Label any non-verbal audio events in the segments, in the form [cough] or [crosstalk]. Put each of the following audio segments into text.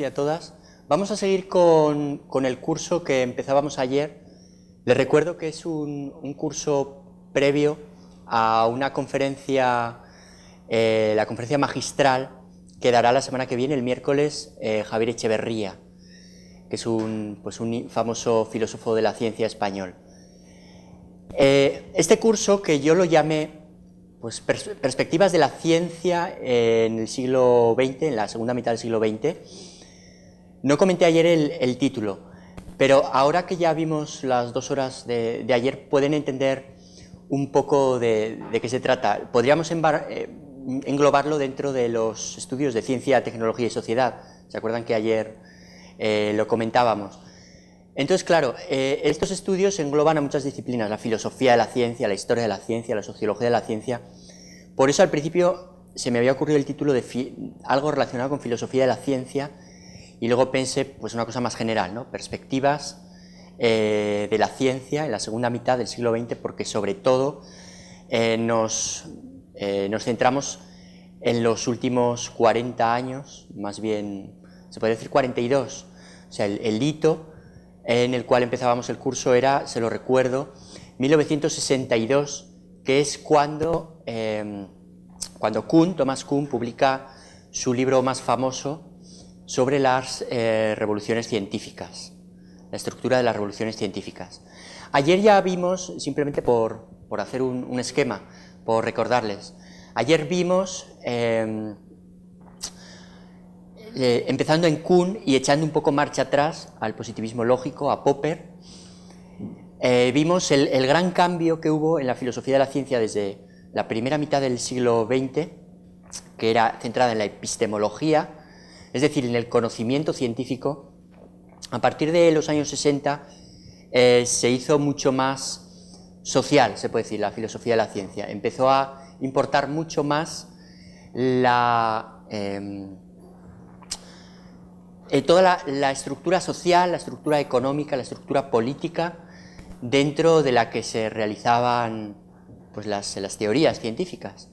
y a todas. Vamos a seguir con, el curso que empezábamos ayer. Les recuerdo que es un, curso previo a una conferencia, eh, la conferencia magistral que dará la semana que viene, el miércoles, eh, Javier Echeverría, que es pues un, famoso filósofo de la ciencia español. Eh, este curso que yo lo llamé pues, Perspectivas de la Ciencia en el siglo XX, en la segunda mitad del siglo XX, no comenté ayer el, título, pero ahora que ya vimos las dos horas de, ayer, pueden entender un poco de, qué se trata. Podríamos eh, englobarlo dentro de los estudios de ciencia, tecnología y sociedad. ¿Se acuerdan que ayer eh, lo comentábamos? Entonces, claro, eh, estos estudios engloban a muchas disciplinas, la filosofía de la ciencia, la historia de la ciencia, la sociología de la ciencia. Por eso al principio se me había ocurrido el título de algo relacionado con filosofía de la ciencia, y luego pensé pues, una cosa más general, ¿no? perspectivas eh, de la ciencia en la segunda mitad del siglo XX, porque sobre todo eh, nos, eh, nos, centramos en los últimos 40 años, más bien, se puede decir 42, o sea, el, el hito en el cual empezábamos el curso era, se lo recuerdo, 1962, que es cuando, cuando Kuhn, Thomas Kuhn, publica su libro más famoso, sobre las eh, revoluciones científicas, la estructura de las revoluciones científicas. Ayer ya vimos, simplemente por, hacer un, esquema, por recordarles, ayer vimos, em, eh, empezando en Kuhn y echando un poco marcha atrás al positivismo lógico, a Popper, eh, vimos el, el gran cambio que hubo en la filosofía de la ciencia desde la primera mitad del siglo XX, que era centrada en la epistemología, es decir, en el conocimiento científico, a partir de los años 60 eh, se hizo mucho más social, se puede decir, la filosofía de la ciencia. Empezó a importar mucho más la, em, eh, toda la, estructura social, la estructura económica, la estructura política dentro de la que se realizaban pues, las, teorías científicas.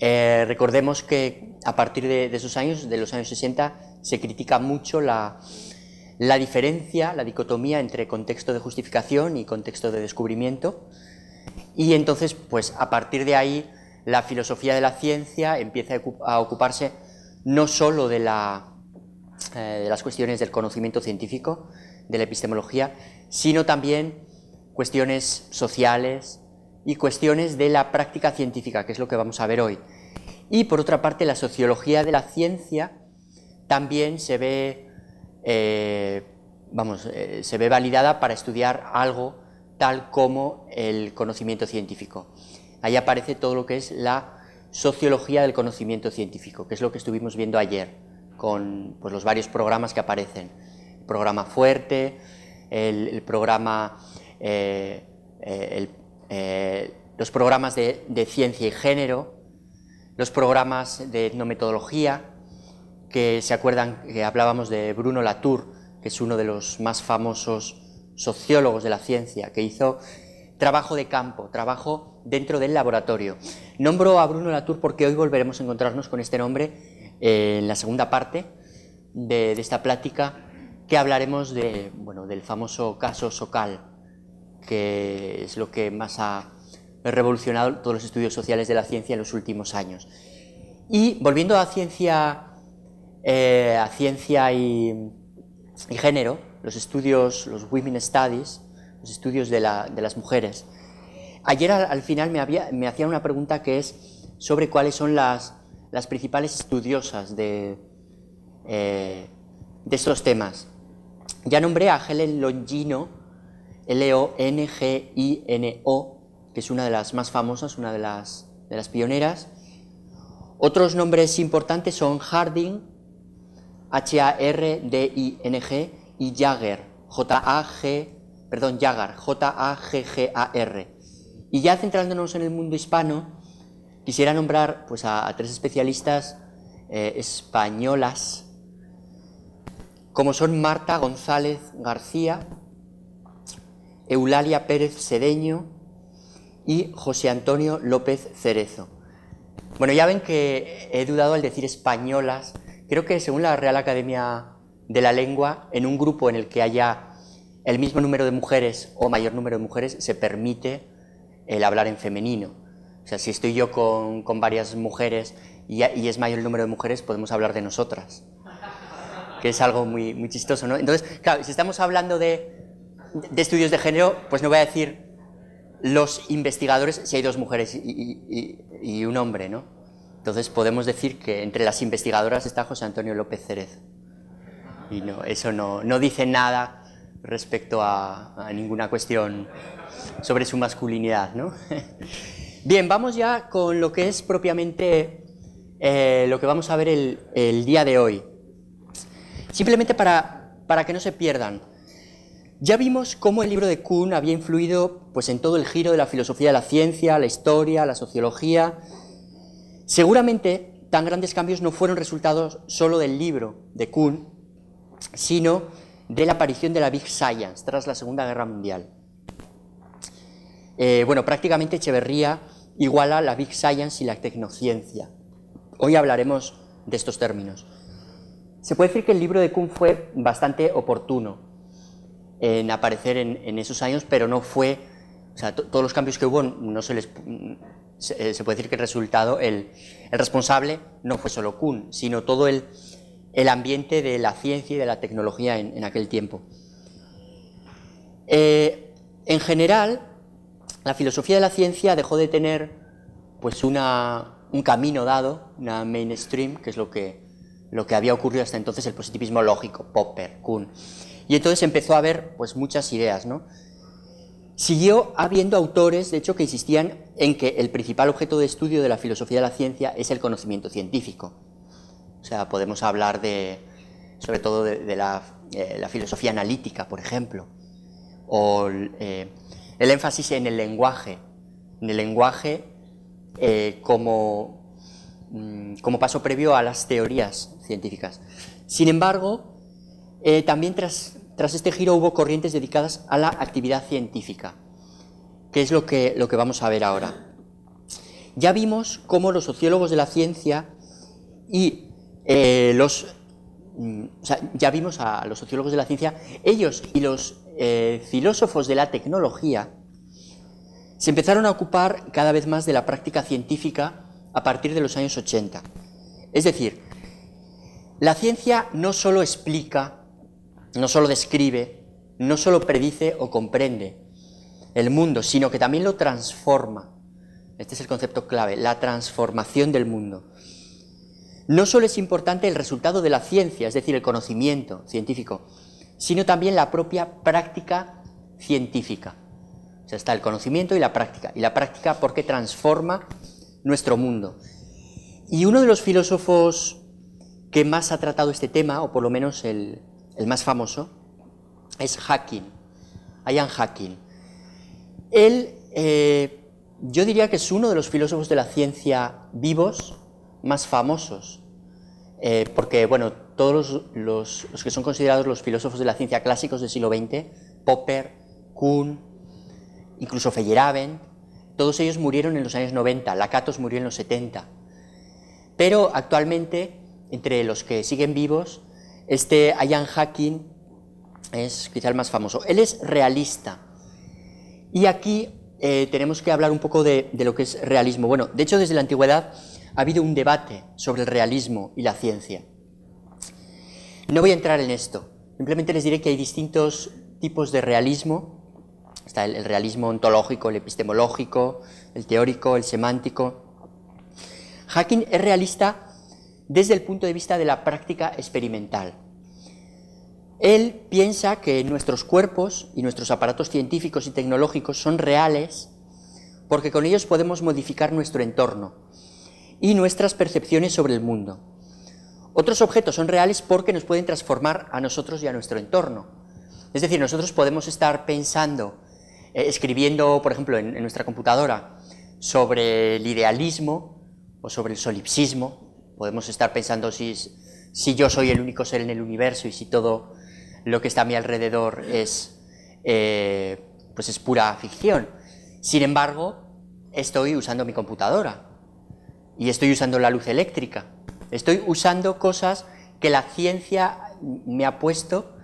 Eh, recordemos que a partir de, esos años, de los años 60, se critica mucho la, diferencia, la dicotomía entre contexto de justificación y contexto de descubrimiento. Y entonces, pues a partir de ahí, la filosofía de la ciencia empieza a ocuparse no solo eh, de las cuestiones del conocimiento científico, de la epistemología, sino también cuestiones sociales y cuestiones de la práctica científica, que es lo que vamos a ver hoy. Y por otra parte, la sociología de la ciencia también se ve, eh, vamos, eh, se ve validada para estudiar algo tal como el conocimiento científico. Ahí aparece todo lo que es la sociología del conocimiento científico, que es lo que estuvimos viendo ayer con pues, los varios programas que aparecen. El programa fuerte, el, programa, eh, los programas de ciencia y género, los programas de etnometodología, que se acuerdan que hablábamos de Bruno Latour, que es uno de los más famosos sociólogos de la ciencia, que hizo trabajo de campo, trabajo dentro del laboratorio. Nombro a Bruno Latour porque hoy volveremos a encontrarnos con este nombre eh, en la segunda parte de, esta plática, que hablaremos de, bueno, del famoso caso Socal, que es lo que más ha revolucionado todos los estudios sociales de la ciencia en los últimos años. Y volviendo a ciencia, eh, a ciencia y, género, los estudios, los Women Studies, los estudios de, las mujeres, ayer al, final me, había, me, hacían una pregunta que es sobre cuáles son las, principales estudiosas de, eh, de estos temas. Ya nombré a Helen Longino, L-O-N-G-I-N-O, que es una de las más famosas, una de las, de las pioneras. Otros nombres importantes son Harding, H-A-R-D-I-N-G, y Jagger, J-A-G, perdón, a g a r Y ya centrándonos en el mundo hispano, quisiera nombrar pues, a, tres especialistas eh, españolas, como son Marta González García, Eulalia Pérez Sedeño y José Antonio López Cerezo. Bueno, ya ven que he dudado al decir españolas. Creo que según la Real Academia de la Lengua, en un grupo en el que haya el mismo número de mujeres o mayor número de mujeres, se permite el hablar en femenino. O sea, si estoy yo con, varias mujeres y, es mayor el número de mujeres, podemos hablar de nosotras, que es algo muy, muy chistoso, ¿no? Entonces, claro, si estamos hablando de, de estudios de género, pues no voy a decir los investigadores, si hay dos mujeres y, un hombre, ¿no? Entonces podemos decir que entre las investigadoras está José Antonio López Cerez. Y no, eso no, dice nada respecto a, ninguna cuestión sobre su masculinidad, ¿no? [laughs] Bien, vamos ya con lo que es propiamente eh, lo que vamos a ver el, el día de hoy. Simplemente para, para que no se pierdan. Ya vimos cómo el libro de Kuhn había influido pues, en todo el giro de la filosofía de la ciencia, la historia, la sociología. Seguramente tan grandes cambios no fueron resultados solo del libro de Kuhn, sino de la aparición de la Big Science tras la Segunda Guerra Mundial. Eh, bueno, prácticamente Echeverría iguala la Big Science y la tecnociencia. Hoy hablaremos de estos términos. Se puede decir que el libro de Kuhn fue bastante oportuno en aparecer en, esos años, pero no fue, o sea, todos los cambios que hubo no se les, eh, se, puede decir que el resultado, el, responsable no fue solo Kuhn, sino todo el, el ambiente de la ciencia y de la tecnología en, aquel tiempo. Eh, en general, la filosofía de la ciencia dejó de tener pues una, un camino dado, una mainstream, que es lo que, lo que había ocurrido hasta entonces el positivismo lógico, Popper, Kuhn. Y entonces empezó a haber pues, muchas ideas. ¿no? Siguió habiendo autores, de hecho, que insistían en que el principal objeto de estudio de la filosofía de la ciencia es el conocimiento científico. O sea, podemos hablar de, sobre todo de, eh, la, filosofía analítica, por ejemplo, o eh, el énfasis en el lenguaje, en el lenguaje eh, como, mm, como paso previo a las teorías científicas. Sin embargo, también tras tras este giro hubo corrientes dedicadas a la actividad científica, que es lo que, lo que vamos a ver ahora. Ya vimos cómo los sociólogos de la ciencia y eh, los... Mm, ya vimos a los sociólogos de la ciencia, ellos y los eh, filósofos de la tecnología se empezaron a ocupar cada vez más de la práctica científica a partir de los años 80. Es decir, la ciencia no solo explica no solo describe, no solo predice o comprende el mundo, sino que también lo transforma. Este es el concepto clave, la transformación del mundo. No solo es importante el resultado de la ciencia, es decir, el conocimiento científico, sino también la propia práctica científica. O sea, está el conocimiento y la práctica. Y la práctica porque transforma nuestro mundo. Y uno de los filósofos que más ha tratado este tema, o por lo menos el, el más famoso, es Hacking, Ian Hacking. Él, eh, yo diría que es uno de los filósofos de la ciencia vivos más famosos, eh, porque, bueno, todos los, que son considerados los filósofos de la ciencia clásicos del siglo XX, Popper, Kuhn, incluso Feyerabend, todos ellos murieron en los años 90, Lakatos murió en los 70. Pero actualmente, entre los que siguen vivos, este Ayan Hacking es quizá el más famoso. Él es realista. Y aquí eh, tenemos que hablar un poco de, lo que es realismo. Bueno, de hecho, desde la antigüedad ha habido un debate sobre el realismo y la ciencia. No voy a entrar en esto. Simplemente les diré que hay distintos tipos de realismo. Está el, el realismo ontológico, el epistemológico, el teórico, el semántico. Hacking es realista desde el punto de vista de la práctica experimental. Él piensa que nuestros cuerpos y nuestros aparatos científicos y tecnológicos son reales porque con ellos podemos modificar nuestro entorno y nuestras percepciones sobre el mundo. Otros objetos son reales porque nos pueden transformar a nosotros y a nuestro entorno. Es decir, nosotros podemos estar pensando, eh, escribiendo, por ejemplo, en, nuestra computadora sobre el idealismo o sobre el solipsismo. Podemos estar pensando si, si yo soy el único ser en el universo y si todo lo que está a mi alrededor es, eh, pues es pura ficción. Sin embargo, estoy usando mi computadora y estoy usando la luz eléctrica. Estoy usando cosas que la ciencia me ha puesto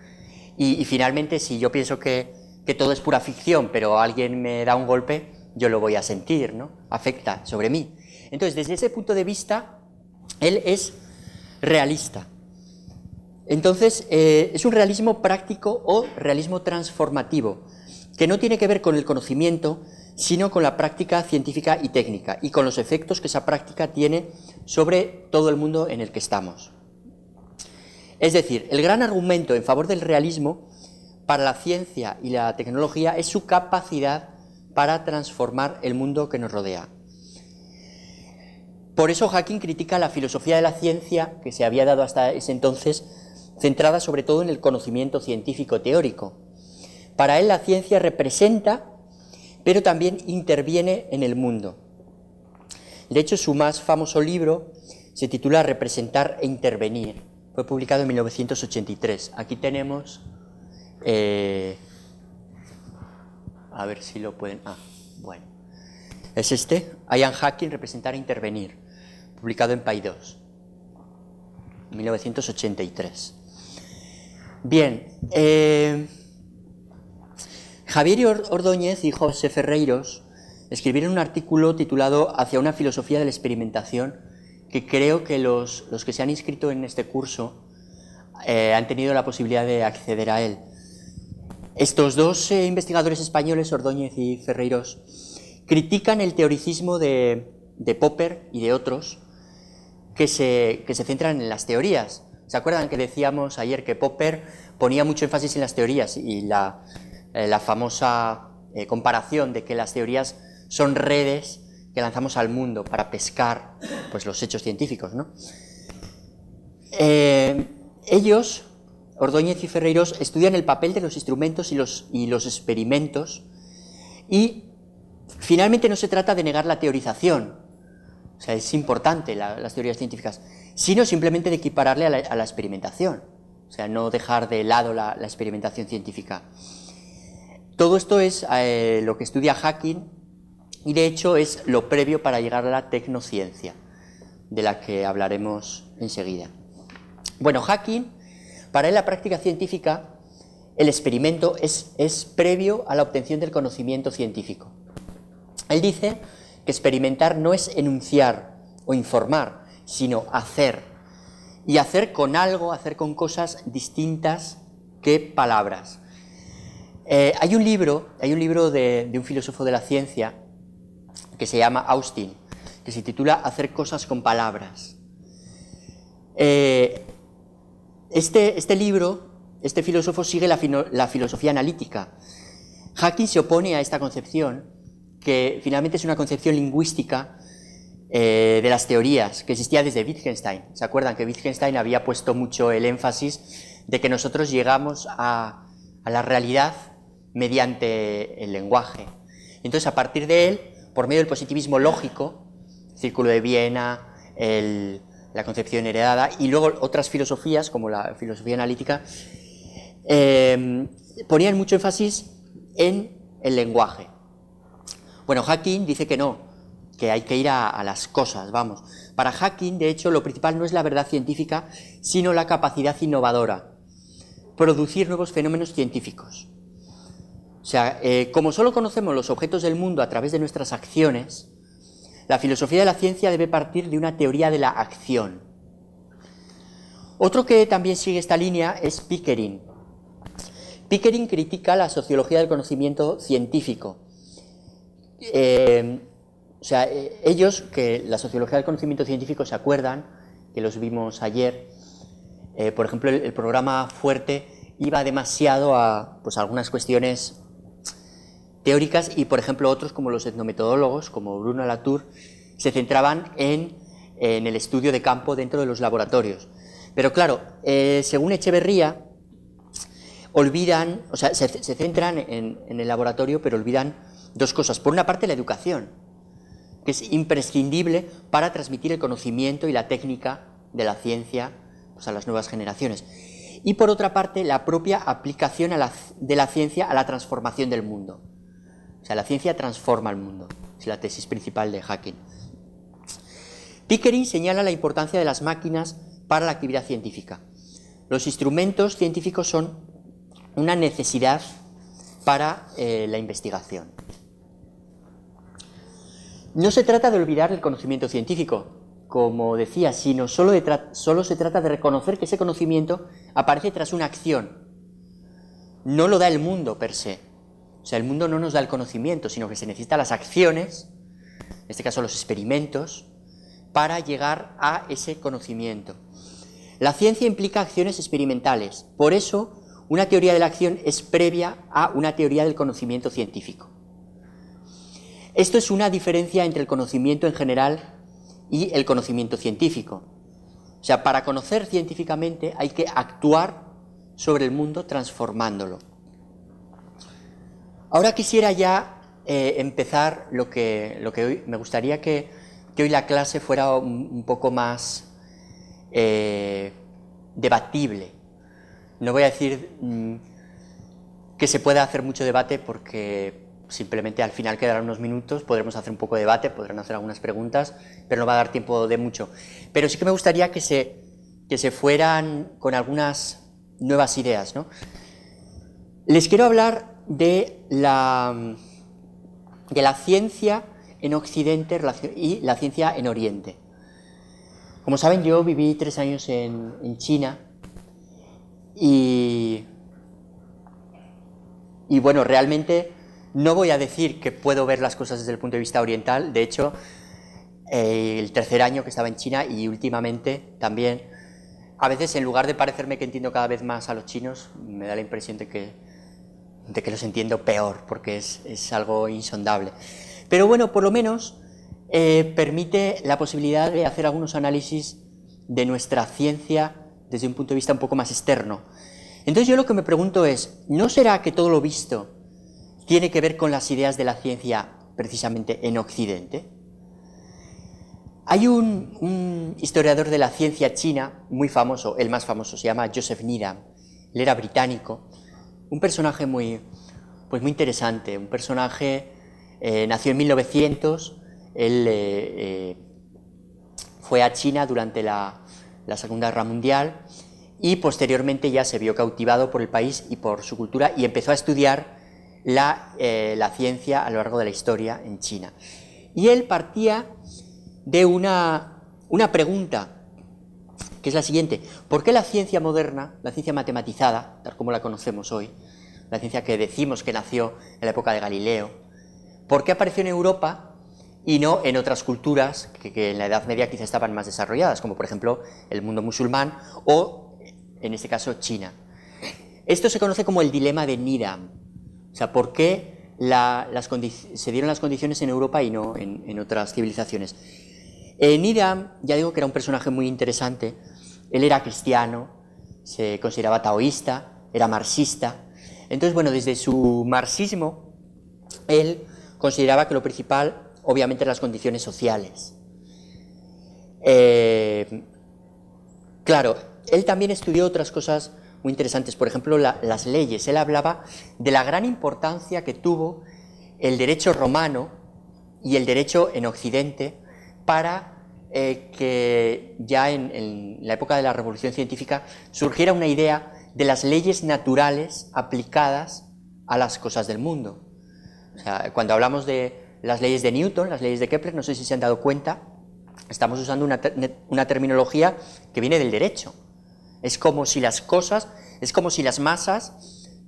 y, finalmente si yo pienso que, que, todo es pura ficción, pero alguien me da un golpe, yo lo voy a sentir, ¿no? Afecta sobre mí. Entonces, desde ese punto de vista, él es realista. Entonces, eh, es un realismo práctico o realismo transformativo, que no tiene que ver con el conocimiento, sino con la práctica científica y técnica, y con los efectos que esa práctica tiene sobre todo el mundo en el que estamos. Es decir, el gran argumento en favor del realismo para la ciencia y la tecnología es su capacidad para transformar el mundo que nos rodea. Por eso Hacking critica la filosofía de la ciencia que se había dado hasta ese entonces centrada sobre todo en el conocimiento científico teórico. Para él la ciencia representa, pero también interviene en el mundo. De hecho, su más famoso libro se titula Representar e Intervenir. Fue publicado en 1983. Aquí tenemos... Eh, a ver si lo pueden... Ah, bueno. Es este, Ian Hacking, Representar e Intervenir, publicado en PAI 2, 1983. Bien. Eh, Javier Ordóñez y José Ferreiros escribieron un artículo titulado Hacia una filosofía de la experimentación, que creo que los, que se han inscrito en este curso eh, han tenido la posibilidad de acceder a él. Estos dos eh, investigadores españoles, Ordóñez y Ferreiros, critican el teoricismo de, Popper y de otros que se centran en las teorías ¿Se acuerdan que decíamos ayer que Popper ponía mucho énfasis en las teorías y la, eh, famosa eh, comparación de que las teorías son redes que lanzamos al mundo para pescar pues, los hechos científicos? ¿no? Eh, ellos, Ordóñez y Ferreiros, estudian el papel de los instrumentos y los, y los experimentos y finalmente no se trata de negar la teorización, o sea, es importante las teorías científicas, sino simplemente de equipararle a la, experimentación, o sea, no dejar de lado la, experimentación científica. Todo esto es eh, lo que estudia Hacking y de hecho es lo previo para llegar a la tecnociencia, de la que hablaremos enseguida. Bueno, Hacking, para él la práctica científica, el experimento es, es previo a la obtención del conocimiento científico. Él dice que experimentar no es enunciar o informar, sino hacer. Y hacer con algo, hacer con cosas distintas que palabras. Eh, hay un libro, hay un libro de, un filósofo de la ciencia que se llama Austin, que se titula Hacer cosas con palabras. Eh, este, este, libro, este filósofo sigue la, la, filosofía analítica. Hacking se opone a esta concepción, que finalmente es una concepción lingüística eh, de las teorías que existía desde Wittgenstein. ¿Se acuerdan que Wittgenstein había puesto mucho el énfasis de que nosotros llegamos a, la realidad mediante el lenguaje? Entonces, a partir de él, por medio del positivismo lógico, Círculo de Viena, la concepción heredada y luego otras filosofías como la filosofía analítica eh, ponían mucho énfasis en el lenguaje. Bueno, Hacking dice que no, que hay que ir a, las cosas, vamos. Para Hacking, de hecho, lo principal no es la verdad científica, sino la capacidad innovadora, producir nuevos fenómenos científicos. O sea, eh, como solo conocemos los objetos del mundo a través de nuestras acciones, la filosofía de la ciencia debe partir de una teoría de la acción. Otro que también sigue esta línea es Pickering. Pickering critica la sociología del conocimiento científico. Eh, o sea, eh, ellos, que la sociología del conocimiento científico se acuerdan, que los vimos ayer, eh, por ejemplo, el, programa fuerte iba demasiado a pues, algunas cuestiones teóricas y, por ejemplo, otros como los etnometodólogos, como Bruno Latour, se centraban en, el estudio de campo dentro de los laboratorios. Pero claro, eh, según Echeverría, olvidan, o sea, se, se centran en, en, el laboratorio, pero olvidan dos cosas. Por una parte, la educación que es imprescindible para transmitir el conocimiento y la técnica de la ciencia pues, a las nuevas generaciones. Y por otra parte, la propia aplicación de la ciencia a la transformación del mundo. O sea, la ciencia transforma el mundo. Es la tesis principal de Hacking. Pickering señala la importancia de las máquinas para la actividad científica. Los instrumentos científicos son una necesidad para eh, la investigación. No se trata de olvidar el conocimiento científico, como decía, sino solo, se trata de reconocer que ese conocimiento aparece tras una acción. No lo da el mundo per se. O sea, el mundo no nos da el conocimiento, sino que se necesitan las acciones, en este caso los experimentos, para llegar a ese conocimiento. La ciencia implica acciones experimentales. Por eso, una teoría de la acción es previa a una teoría del conocimiento científico. Esto es una diferencia entre el conocimiento en general y el conocimiento científico. O sea, para conocer científicamente hay que actuar sobre el mundo transformándolo. Ahora quisiera ya eh, empezar lo que, lo que hoy me gustaría que, hoy la clase fuera un, poco más eh, debatible. No voy a decir mm, que se pueda hacer mucho debate porque simplemente al final quedarán unos minutos, podremos hacer un poco de debate, podrán hacer algunas preguntas, pero no va a dar tiempo de mucho. Pero sí que me gustaría que se, que se fueran con algunas nuevas ideas. ¿no? Les quiero hablar de la, de la ciencia en Occidente y la ciencia en Oriente. Como saben, yo viví tres años en, en China y, y bueno, realmente no voy a decir que puedo ver las cosas desde el punto de vista oriental, de hecho, eh, el tercer año que estaba en China y últimamente también, a veces en lugar de parecerme que entiendo cada vez más a los chinos, me da la impresión de que, de que los entiendo peor, porque es, algo insondable. Pero bueno, por lo menos eh, permite la posibilidad de hacer algunos análisis de nuestra ciencia desde un punto de vista un poco más externo. Entonces yo lo que me pregunto es, ¿no será que todo lo visto tiene que ver con las ideas de la ciencia precisamente en Occidente. Hay un, historiador de la ciencia china muy famoso, el más famoso, se llama Joseph Needham. Él era británico, un personaje muy, pues muy interesante, un personaje, eh, nació en 1900, él eh, eh, fue a China durante la Segunda Guerra Mundial y posteriormente ya se vio cautivado por el país y por su cultura y empezó a estudiar eh, la, ciencia a lo largo de la historia en China. Y él partía de una, pregunta, que es la siguiente, ¿por qué la ciencia moderna, la ciencia matematizada, tal como la conocemos hoy, la ciencia que decimos que nació en la época de Galileo, ¿por qué apareció en Europa y no en otras culturas que, en la Edad Media quizá estaban más desarrolladas, como por ejemplo el mundo musulmán o, en este caso, China. Esto se conoce como el dilema de Needham. O sea, ¿por qué se dieron las condiciones en Europa y no en, otras civilizaciones? En Nidam, ya digo que era un personaje muy interesante. Él era cristiano, se consideraba taoísta, era marxista. Entonces, bueno, desde su marxismo, él consideraba que lo principal, obviamente, eran las condiciones sociales. Eh, claro, él también estudió otras cosas muy interesantes. Por ejemplo, las leyes. Él hablaba de la gran importancia que tuvo el derecho romano y el derecho en Occidente para eh, que ya en, la época de la revolución científica surgiera una idea de las leyes naturales aplicadas a las cosas del mundo. cuando hablamos de las leyes de Newton, las leyes de Kepler, no sé si se han dado cuenta, estamos usando una, una terminología que viene del derecho. Es como si las cosas, es como si las masas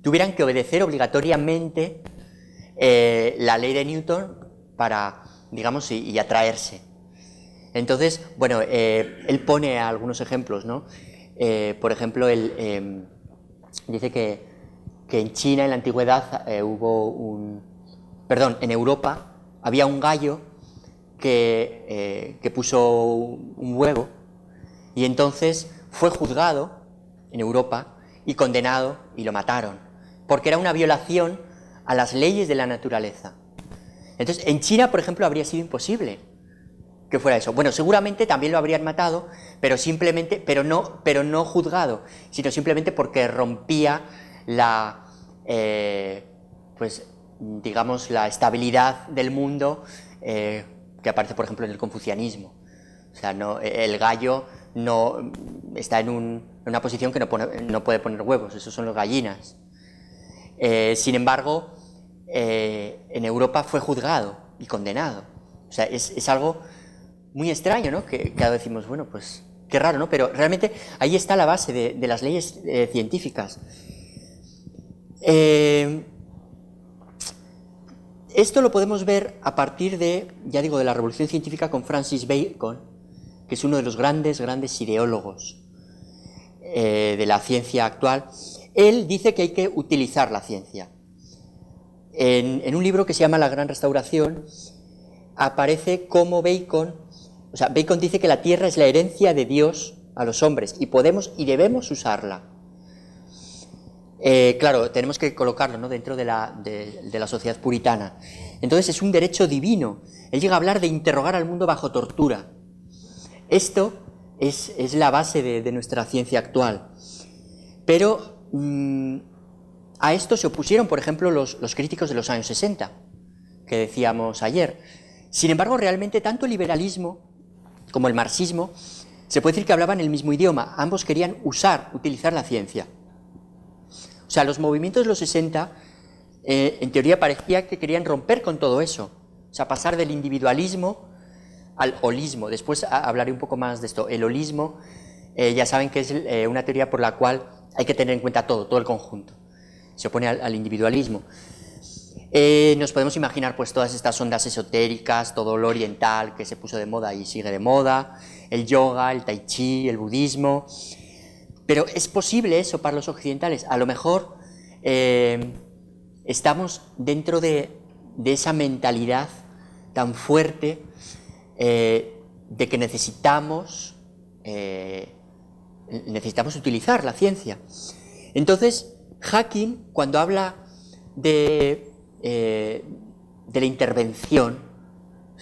tuvieran que obedecer obligatoriamente eh, la ley de Newton para, digamos, y, atraerse. Entonces, bueno, eh, él pone algunos ejemplos, ¿no? Eh, por ejemplo, él em, dice que, en China en la antigüedad hubo un... Perdón, en Europa había un gallo que, que puso un huevo y entonces fue juzgado en Europa y condenado y lo mataron, porque era una violación a las leyes de la naturaleza. Entonces, en China, por ejemplo, habría sido imposible que fuera eso. Bueno, seguramente también lo habrían matado, pero simplemente, pero no, pero no juzgado, sino simplemente porque rompía la, eh, pues, digamos, la estabilidad del mundo eh, que aparece, por ejemplo, en el confucianismo. O sea, no, el gallo no está en, una posición que no, puede poner huevos, esos son los gallinas. Eh, sin embargo, eh, en Europa fue juzgado y condenado. O sea, es, algo muy extraño, ¿no? Que cada decimos, bueno, pues qué raro, ¿no? Pero realmente ahí está la base de, las leyes eh, científicas. esto lo podemos ver a partir de, ya digo, de la revolución científica con Francis Bacon, que es uno de los grandes, grandes ideólogos eh, de la ciencia actual, él dice que hay que utilizar la ciencia. En, un libro que se llama La Gran Restauración aparece como Bacon, o sea, Bacon dice que la tierra es la herencia de Dios a los hombres y podemos y debemos usarla. Eh, claro, tenemos que colocarlo ¿no? dentro de la, de la sociedad puritana. Entonces es un derecho divino. Él llega a hablar de interrogar al mundo bajo tortura. Esto es, la base de, nuestra ciencia actual. Pero mm, a esto se opusieron, por ejemplo, los, críticos de los años 60, que decíamos ayer. Sin embargo, realmente tanto el liberalismo como el marxismo se puede decir que hablaban el mismo idioma, ambos querían usar, utilizar la ciencia. O sea, los movimientos de los 60, eh, en teoría parecía que querían romper con todo eso, o sea, pasar del individualismo al holismo. Después hablaré un poco más de esto. El holismo, eh, ya saben que es eh, una teoría por la cual hay que tener en cuenta todo, todo el conjunto. Se opone al, individualismo. Eh, nos podemos imaginar pues todas estas ondas esotéricas, todo lo oriental que se puso de moda y sigue de moda, el yoga, el tai chi, el budismo. Pero es posible eso para los occidentales. A lo mejor estamos dentro de, esa mentalidad tan fuerte eh, de que necesitamos, eh, necesitamos utilizar la ciencia. Entonces, Hacking, cuando habla de, eh, de la intervención,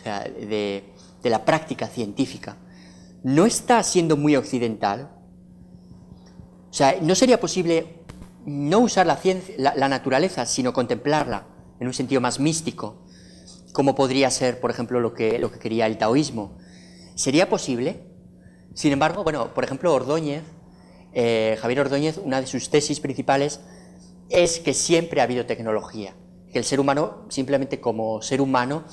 de, la práctica científica, no está siendo muy occidental. O sea, no sería posible no usar la, ciencia, la naturaleza, sino contemplarla en un sentido más místico, ¿Cómo podría ser, por ejemplo, lo que, lo que quería el taoísmo. Sería posible. Sin embargo, bueno, por ejemplo, eh, Javier Ordóñez, una de sus tesis principales es que siempre ha habido tecnología, que el ser humano, simplemente como ser humano,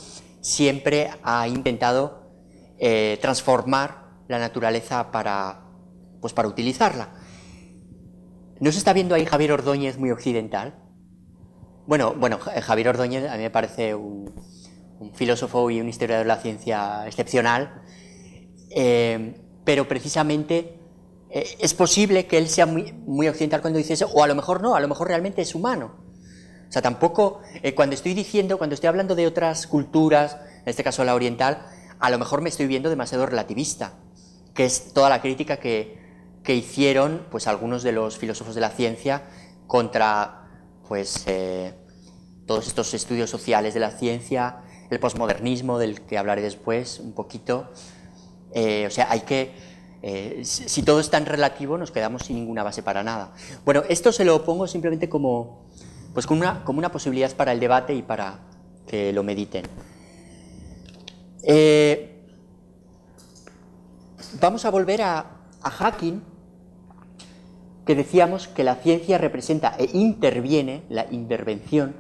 siempre ha intentado eh, transformar la naturaleza para, pues para utilizarla. ¿No se está viendo ahí Javier Ordóñez muy occidental? Bueno, bueno, Javier Ordóñez a mí me parece un, un filósofo y un historiador de la ciencia excepcional, eh, pero precisamente eh, es posible que él sea muy, muy, occidental cuando dice eso, o a lo mejor no, a lo mejor realmente es humano. O sea, tampoco, eh, cuando estoy diciendo, cuando estoy hablando de otras culturas, en este caso la oriental, a lo mejor me estoy viendo demasiado relativista, que es toda la crítica que, hicieron pues, algunos de los filósofos de la ciencia contra pues, todos estos estudios sociales de la ciencia, el posmodernismo, del que hablaré después un poquito. Eh, o sea, hay que... Eh, si, todo es tan relativo, nos quedamos sin ninguna base para nada. Bueno, esto se lo pongo simplemente como, pues como, una, como una posibilidad para el debate y para que lo mediten. Eh, vamos a volver a, a Hacking, que decíamos que la ciencia representa e interviene, la intervención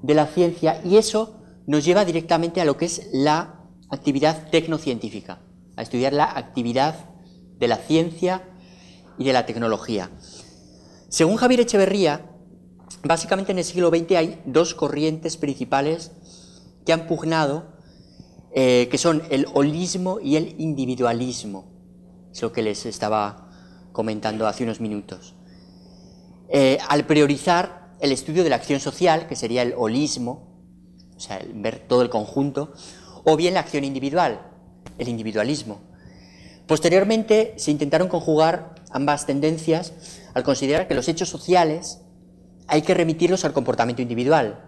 de la ciencia, y eso nos lleva directamente a lo que es la actividad tecnocientífica, a estudiar la actividad de la ciencia y de la tecnología. Según Javier Echeverría, básicamente en el siglo XX hay dos corrientes principales que han pugnado, eh, que son el holismo y el individualismo. Es lo que les estaba comentando hace unos minutos. Eh, al priorizar el estudio de la acción social, que sería el holismo, o sea, el ver todo el conjunto, o bien la acción individual, el individualismo. Posteriormente se intentaron conjugar ambas tendencias al considerar que los hechos sociales hay que remitirlos al comportamiento individual,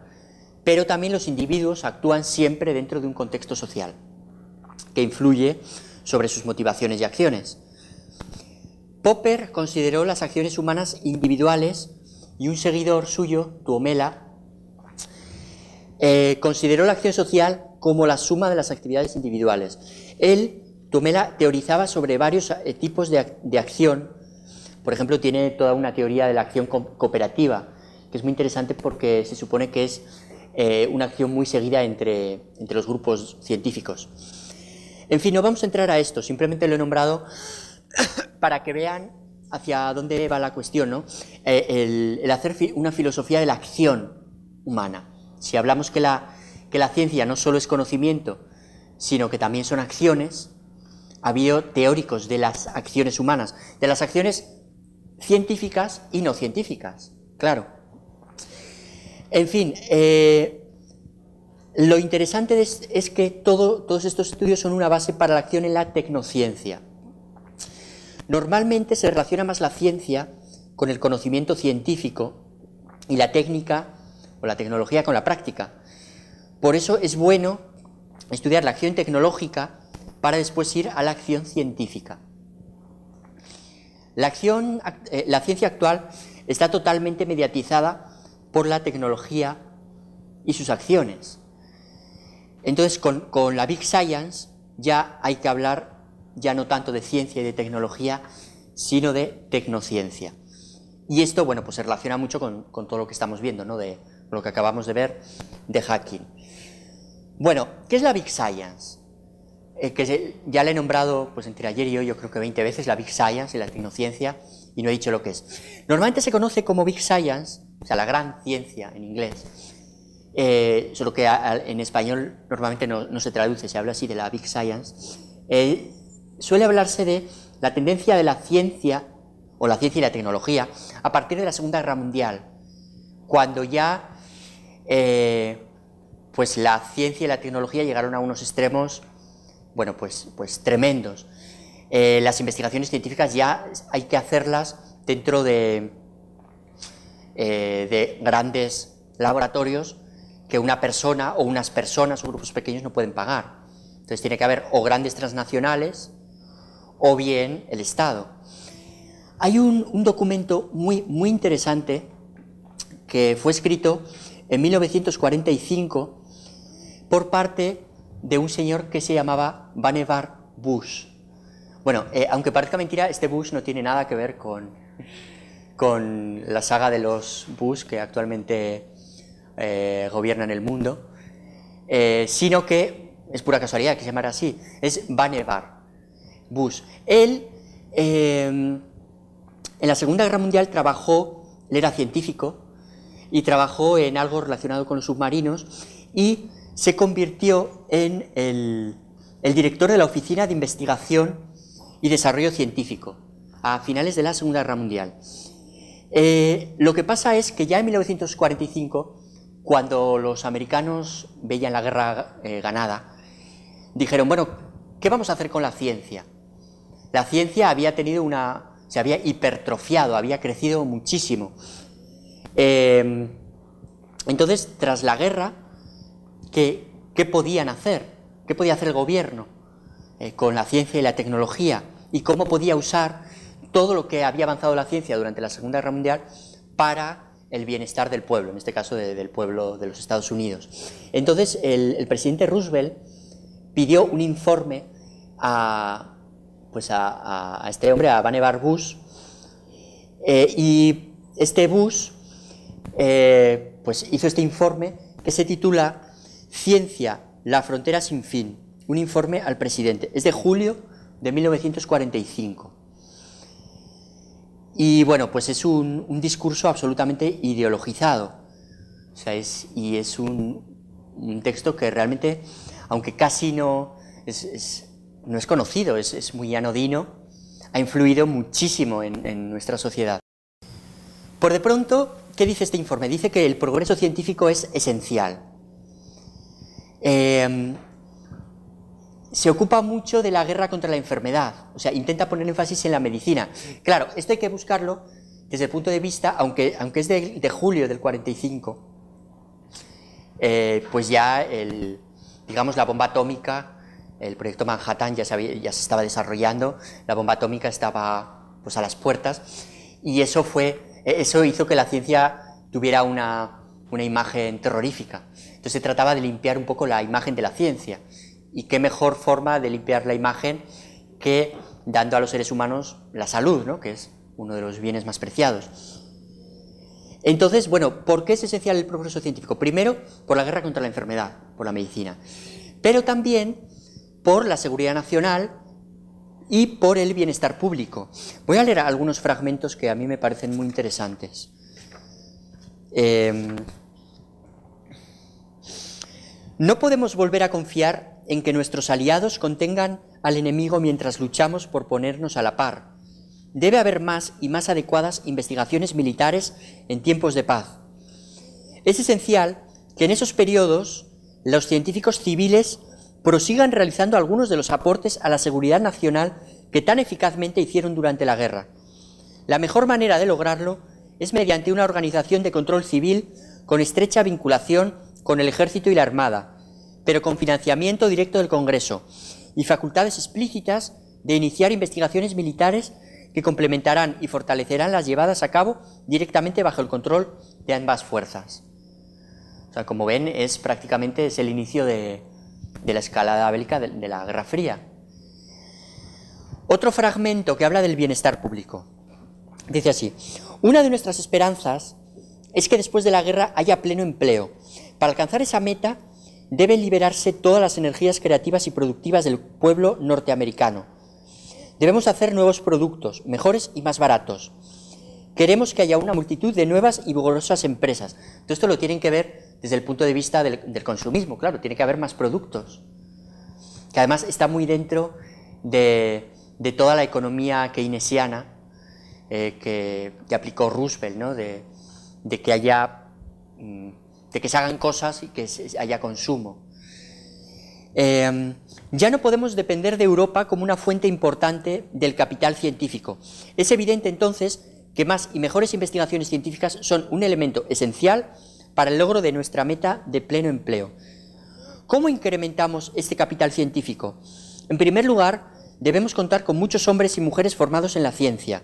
pero también los individuos actúan siempre dentro de un contexto social que influye sobre sus motivaciones y acciones. Popper consideró las acciones humanas individuales y un seguidor suyo, Tuomela, eh, consideró la acción social como la suma de las actividades individuales. Él, teorizaba sobre varios eh, tipos de, acción. Por ejemplo, tiene toda una teoría de la acción cooperativa, que es muy interesante porque se supone que es eh, una acción muy seguida entre, los grupos científicos. En fin, no vamos a entrar a esto, simplemente lo he nombrado [coughs] para que vean hacia dónde va la cuestión, ¿no? el, hacer una filosofía de la acción humana. Si hablamos que la, que la ciencia no solo es conocimiento, sino que también son acciones, ha habido teóricos de las acciones humanas, de las acciones científicas y no científicas, claro. En fin, eh, lo interesante es, que todos estos estudios son una base para la acción en la tecnociencia. Normalmente se relaciona más la ciencia con el conocimiento científico y la técnica o la tecnología con la práctica. Por eso es bueno estudiar la acción tecnológica para después ir a la acción científica. La, acción, eh, la ciencia actual está totalmente mediatizada por la tecnología y sus acciones. Entonces, con, la Big Science ya hay que hablar ya no tanto de ciencia y de tecnología, sino de tecnociencia. Y esto, bueno, pues se relaciona mucho con, con todo lo que estamos viendo, ¿no? De, lo que acabamos de ver de hacking. Bueno, ¿qué es la Big Science? Eh, que ya le he nombrado pues, entre ayer y hoy, yo creo que 20 veces, la Big Science y la tecnociencia, y no he dicho lo que es. Normalmente se conoce como Big Science, o sea, la gran ciencia en inglés, eh, solo que en español normalmente no, se traduce, se habla así de la Big Science. Eh, suele hablarse de la tendencia de la ciencia, o la ciencia y la tecnología, a partir de la Segunda Guerra Mundial, cuando ya eh, pues la ciencia y la tecnología llegaron a unos extremos, bueno, pues, pues tremendos. Eh, las investigaciones científicas ya hay que hacerlas dentro de, eh, de grandes laboratorios que una persona o unas personas o grupos pequeños no pueden pagar. Entonces tiene que haber o grandes transnacionales o bien el Estado. Hay un, un documento muy, muy interesante que fue escrito en 1945 por parte de un señor que se llamaba Vannevar Bush. Bueno, eh, aunque parezca mentira, este Bush no tiene nada que ver con, con la saga de los Bush que actualmente eh, gobiernan el mundo, eh, sino que es pura casualidad que se llamara así, es Vannevar Bush. Él, en la Segunda Guerra Mundial, trabajó, él era científico, y trabajó en algo relacionado con los submarinos y se convirtió en el, director de la Oficina de Investigación y Desarrollo Científico a finales de la Segunda Guerra Mundial. Eh, lo que pasa es que ya en 1945, cuando los americanos veían la guerra eh, ganada, dijeron, bueno, ¿qué vamos a hacer con la ciencia? La ciencia había tenido una, se había hipertrofiado, había crecido muchísimo. Em, entonces, tras la guerra, ¿qué, ¿qué, podían hacer? ¿Qué podía hacer el gobierno eh, con la ciencia y la tecnología? ¿Y cómo podía usar todo lo que había avanzado la ciencia durante la Segunda Guerra Mundial para el bienestar del pueblo, en este caso del pueblo de los Estados Unidos? Entonces, el, presidente Roosevelt pidió un informe a, pues a, este hombre, a Vannevar Bush, eh, y este Bush eh, pues hizo este informe que se titula Ciencia, la frontera sin fin, un informe al presidente. Es de julio de 1945. Y bueno, pues es un, discurso absolutamente ideologizado. O sea, es, y es un, texto que realmente, aunque casi no es, no es conocido, es, muy anodino, ha influido muchísimo en nuestra sociedad. Por de pronto, ¿Qué dice este informe? Dice que el progreso científico es esencial. Eh, se ocupa mucho de la guerra contra la enfermedad, o sea, intenta poner énfasis en la medicina. Claro, esto hay que buscarlo desde el punto de vista, aunque, aunque es de, julio del 45, eh, pues ya el, digamos la bomba atómica, el proyecto Manhattan ya se, ya se estaba desarrollando, la bomba atómica estaba pues a las puertas y eso fue e-, eso hizo que la ciencia tuviera una, imagen terrorífica. Entonces se trataba de limpiar un poco la imagen de la ciencia. ¿Y qué mejor forma de limpiar la imagen que dando a los seres humanos la salud, que es uno de los bienes más preciados? Entonces, bueno, ¿por qué es esencial el progreso científico? Primero, por la guerra contra la enfermedad, por la medicina, pero también por la seguridad nacional y por el bienestar público. Voy a leer algunos fragmentos que a mí me parecen muy interesantes. Em, no podemos volver a confiar en que nuestros aliados contengan al enemigo mientras luchamos por ponernos a la par. Debe haber más y más adecuadas investigaciones militares en tiempos de paz. Es esencial que en esos periodos los científicos civiles prosigan realizando algunos de los aportes a la seguridad nacional que tan eficazmente hicieron durante la guerra. La mejor manera de lograrlo es mediante una organización de control civil con estrecha vinculación con el Ejército y la Armada, pero con financiamiento directo del Congreso y facultades explícitas de iniciar investigaciones militares que complementarán y fortalecerán las llevadas a cabo directamente bajo el control de ambas fuerzas. como ven, es prácticamente es el inicio de, de la escalada bélica de, la Guerra Fría. Otro fragmento que habla del bienestar público. Dice así, una de nuestras esperanzas es que después de la guerra haya pleno empleo. Para alcanzar esa meta deben liberarse todas las energías creativas y productivas del pueblo norteamericano. Debemos hacer nuevos productos, mejores y más baratos. Queremos que haya una multitud de nuevas y vigorosas empresas. Todo esto lo tienen que ver desde el punto de vista del, consumismo, claro, tiene que haber más productos, que además está muy dentro de, toda la economía keynesiana eh, que, aplicó Roosevelt, ¿no? de, que haya, mm, de que se hagan cosas y que haya consumo. Em, ya no podemos depender de Europa como una fuente importante del capital científico. Es evidente entonces que más y mejores investigaciones científicas son un elemento esencial para el logro de nuestra meta de pleno empleo. ¿Cómo incrementamos este capital científico? En primer lugar, debemos contar con muchos hombres y mujeres formados en la ciencia.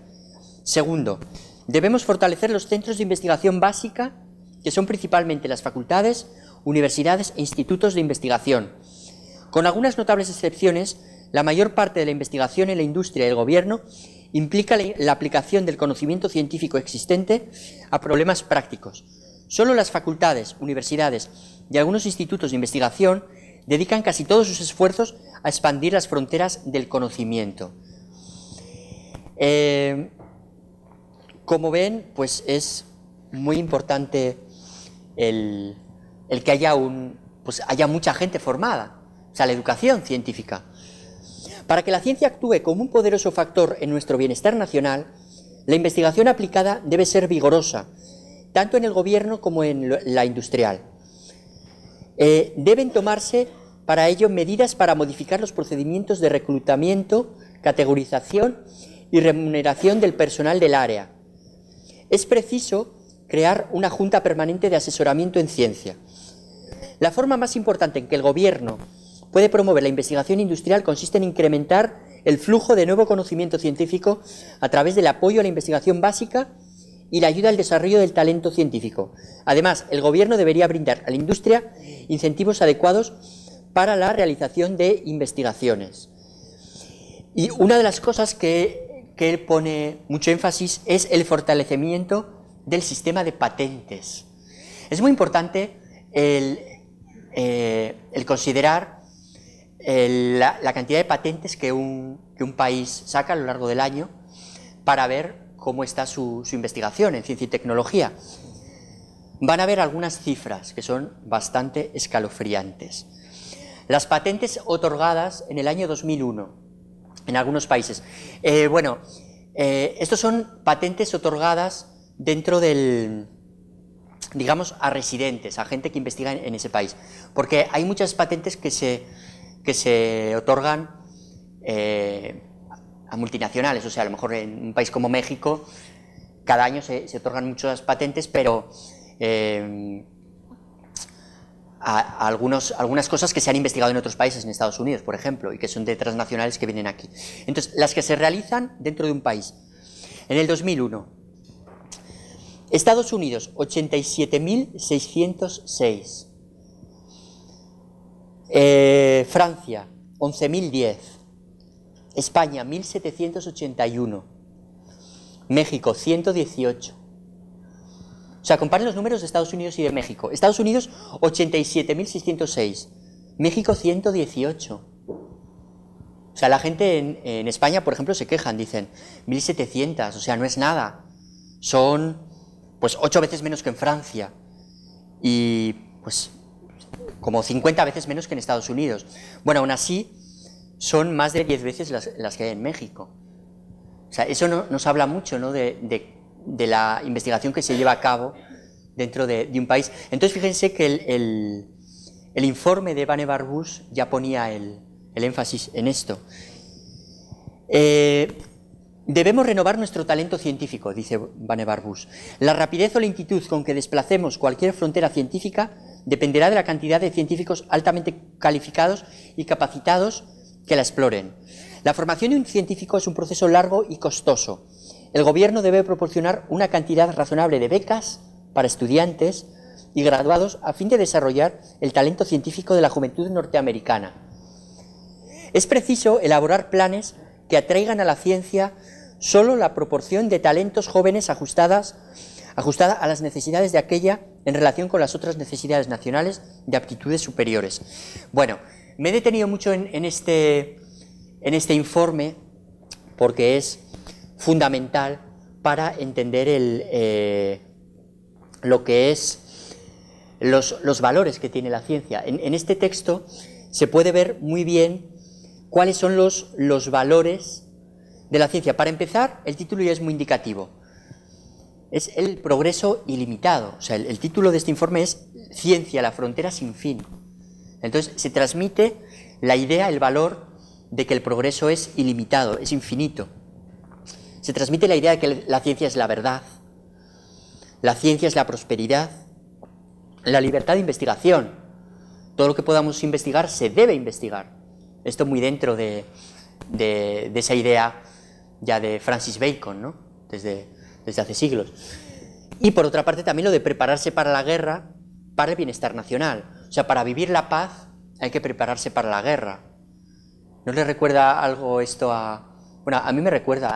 Segundo, debemos fortalecer los centros de investigación básica, que son principalmente las facultades, universidades e institutos de investigación. Con algunas notables excepciones, la mayor parte de la investigación en la industria y el gobierno implica la aplicación del conocimiento científico existente a problemas prácticos, Solo las facultades, universidades y algunos institutos de investigación dedican casi todos sus esfuerzos a expandir las fronteras del conocimiento. Eh, como ven, pues es muy importante el, que haya, un, pues haya mucha gente formada, o sea, la educación científica. Para que la ciencia actúe como un poderoso factor en nuestro bienestar nacional, la investigación aplicada debe ser vigorosa, tanto en el gobierno como en la industrial. Eh, deben tomarse para ello medidas para modificar los procedimientos de reclutamiento, categorización y remuneración del personal del área. Es preciso crear una Junta Permanente de Asesoramiento en Ciencia. La forma más importante en que el Gobierno puede promover la investigación industrial consiste en incrementar el flujo de nuevo conocimiento científico a través del apoyo a la investigación básica y la ayuda al desarrollo del talento científico. Además, el Gobierno debería brindar a la industria incentivos adecuados para la realización de investigaciones. Y una de las cosas que, él pone mucho énfasis es el fortalecimiento del sistema de patentes. Es muy importante el, eh, considerar la, cantidad de patentes que un, que un país saca a lo largo del año para ver cómo está su, investigación en ciencia y tecnología. Van a ver algunas cifras que son bastante escalofriantes. Las patentes otorgadas en el año 2001 en algunos países. Eh, bueno, eh, estos son patentes otorgadas dentro del, digamos, a residentes, a gente que investiga en, ese país. Porque hay muchas patentes que se, que se otorgan eh, multinacionales. O sea, a lo mejor en un país como México cada año se, otorgan muchas patentes, pero eh, algunos, algunas cosas que se han investigado en otros países, en Estados Unidos, por ejemplo, y que son de transnacionales que vienen aquí. Entonces, las que se realizan dentro de un país. En el 2001, Estados Unidos, 87.606. Eh, Francia, 11.010. España 1781, México 118. O sea, comparen los números de Estados Unidos y de México. Estados Unidos 87.606, México 118. O sea, la gente en, España, por ejemplo, se quejan, dicen 1.700, o sea, no es nada. Son pues ocho veces menos que en Francia y pues como 50 veces menos que en Estados Unidos. Bueno, aún así, son más de 10 veces las, que hay en México. eso no, nos habla mucho ¿no? de, la investigación que se lleva a cabo dentro de, un país. Entonces, fíjense que el, informe de Vannevar Barbus ya ponía el, énfasis en esto. Eh, debemos renovar nuestro talento científico, dice Vannevar Barbus. La rapidez o lentitud con que desplacemos cualquier frontera científica dependerá de la cantidad de científicos altamente calificados y capacitados que la exploren. La formación de un científico es un proceso largo y costoso. El gobierno debe proporcionar una cantidad razonable de becas para estudiantes y graduados a fin de desarrollar el talento científico de la juventud norteamericana. Es preciso elaborar planes que atraigan a la ciencia solo la proporción de talentos jóvenes ajustadas, ajustada a las necesidades de aquella en relación con las otras necesidades nacionales de aptitudes superiores. Bueno, me he detenido mucho este, en, este, informe porque es fundamental para entender eh, lo que es los, valores que tiene la ciencia. En, este texto se puede ver muy bien cuáles son los, valores de la ciencia. Para empezar, el título ya es muy indicativo. Es el progreso ilimitado. O sea, el título de este informe es Ciencia, la frontera sin fin. Entonces se transmite la idea, el valor de que el progreso es ilimitado, es infinito. Se transmite la idea de que la ciencia es la verdad, la ciencia es la prosperidad, la libertad de investigación. Todo lo que podamos investigar se debe investigar. Esto muy dentro de, esa idea ya de Francis Bacon, ¿no? desde, desde hace siglos. Y por otra parte también lo de prepararse para la guerra, para el bienestar nacional sea, para vivir la paz hay que prepararse para la guerra. ¿No le recuerda algo esto a... Bueno, a mí me recuerda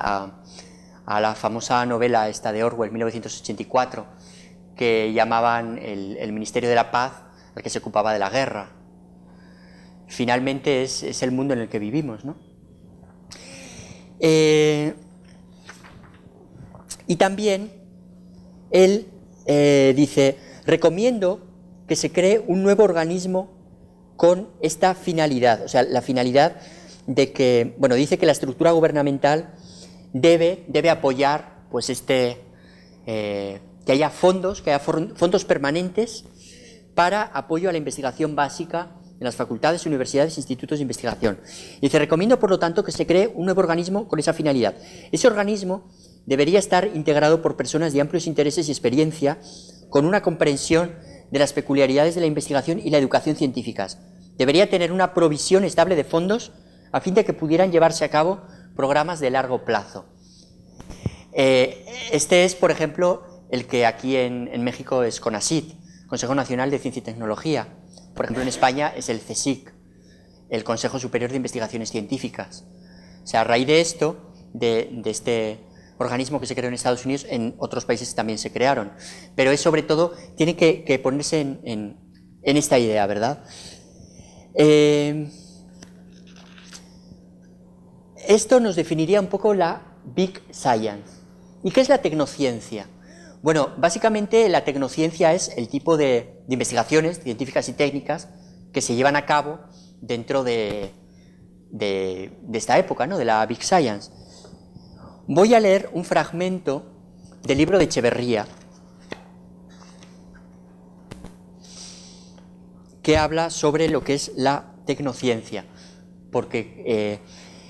a, la famosa novela esta de Orwell, 1984, que llamaban el, Ministerio de la Paz al que se ocupaba de la guerra. Finalmente es, el mundo en el que vivimos, ¿no? Eh, y también él eh, dice, recomiendo que se cree un nuevo organismo con esta finalidad, o sea, la finalidad de que, bueno, dice que la estructura gubernamental debe, debe apoyar, pues, este, eh, que haya fondos, que haya fondos permanentes para apoyo a la investigación básica en las facultades, universidades, institutos de investigación. y Dice, recomiendo, por lo tanto, que se cree un nuevo organismo con esa finalidad. Ese organismo debería estar integrado por personas de amplios intereses y experiencia, con una comprensión de las peculiaridades de la investigación y la educación científicas. Debería tener una provisión estable de fondos a fin de que pudieran llevarse a cabo programas de largo plazo. Eh, este es, por ejemplo, el que aquí en, México es Conasid Consejo Nacional de Ciencia y Tecnología. Por ejemplo, en España es el CSIC, el Consejo Superior de Investigaciones Científicas. O sea, a raíz de esto, de, de este organismo que se creó en Estados Unidos, en otros países también se crearon. Pero es sobre todo, tiene que, ponerse en, esta idea, ¿verdad? Eh, esto nos definiría un poco la Big Science. ¿Y qué es la tecnociencia? Bueno, básicamente la tecnociencia es el tipo de, investigaciones científicas y técnicas que se llevan a cabo dentro de, de, esta época, ¿no? de la Big Science. Voy a leer un fragmento del libro de Echeverría que habla sobre lo que es la tecnociencia, porque eh,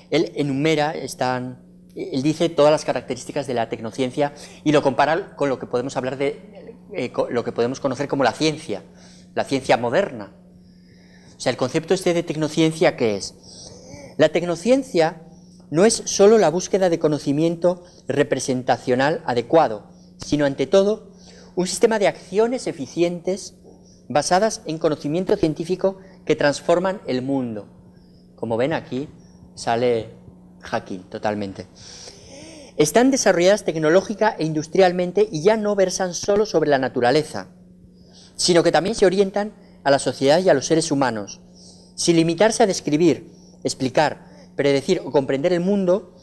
él enumera, están, él dice todas las características de la tecnociencia y lo compara con lo que podemos hablar de eh, lo que podemos conocer como la ciencia, la ciencia moderna. O sea, el concepto este de tecnociencia, ¿qué es? La tecnociencia no es solo la búsqueda de conocimiento representacional adecuado, sino ante todo un sistema de acciones eficientes basadas en conocimiento científico que transforman el mundo. Como ven aquí, sale Hacking totalmente. Están desarrolladas tecnológica e industrialmente y ya no versan solo sobre la naturaleza, sino que también se orientan a la sociedad y a los seres humanos, sin limitarse a describir, explicar, predecir o comprender el mundo,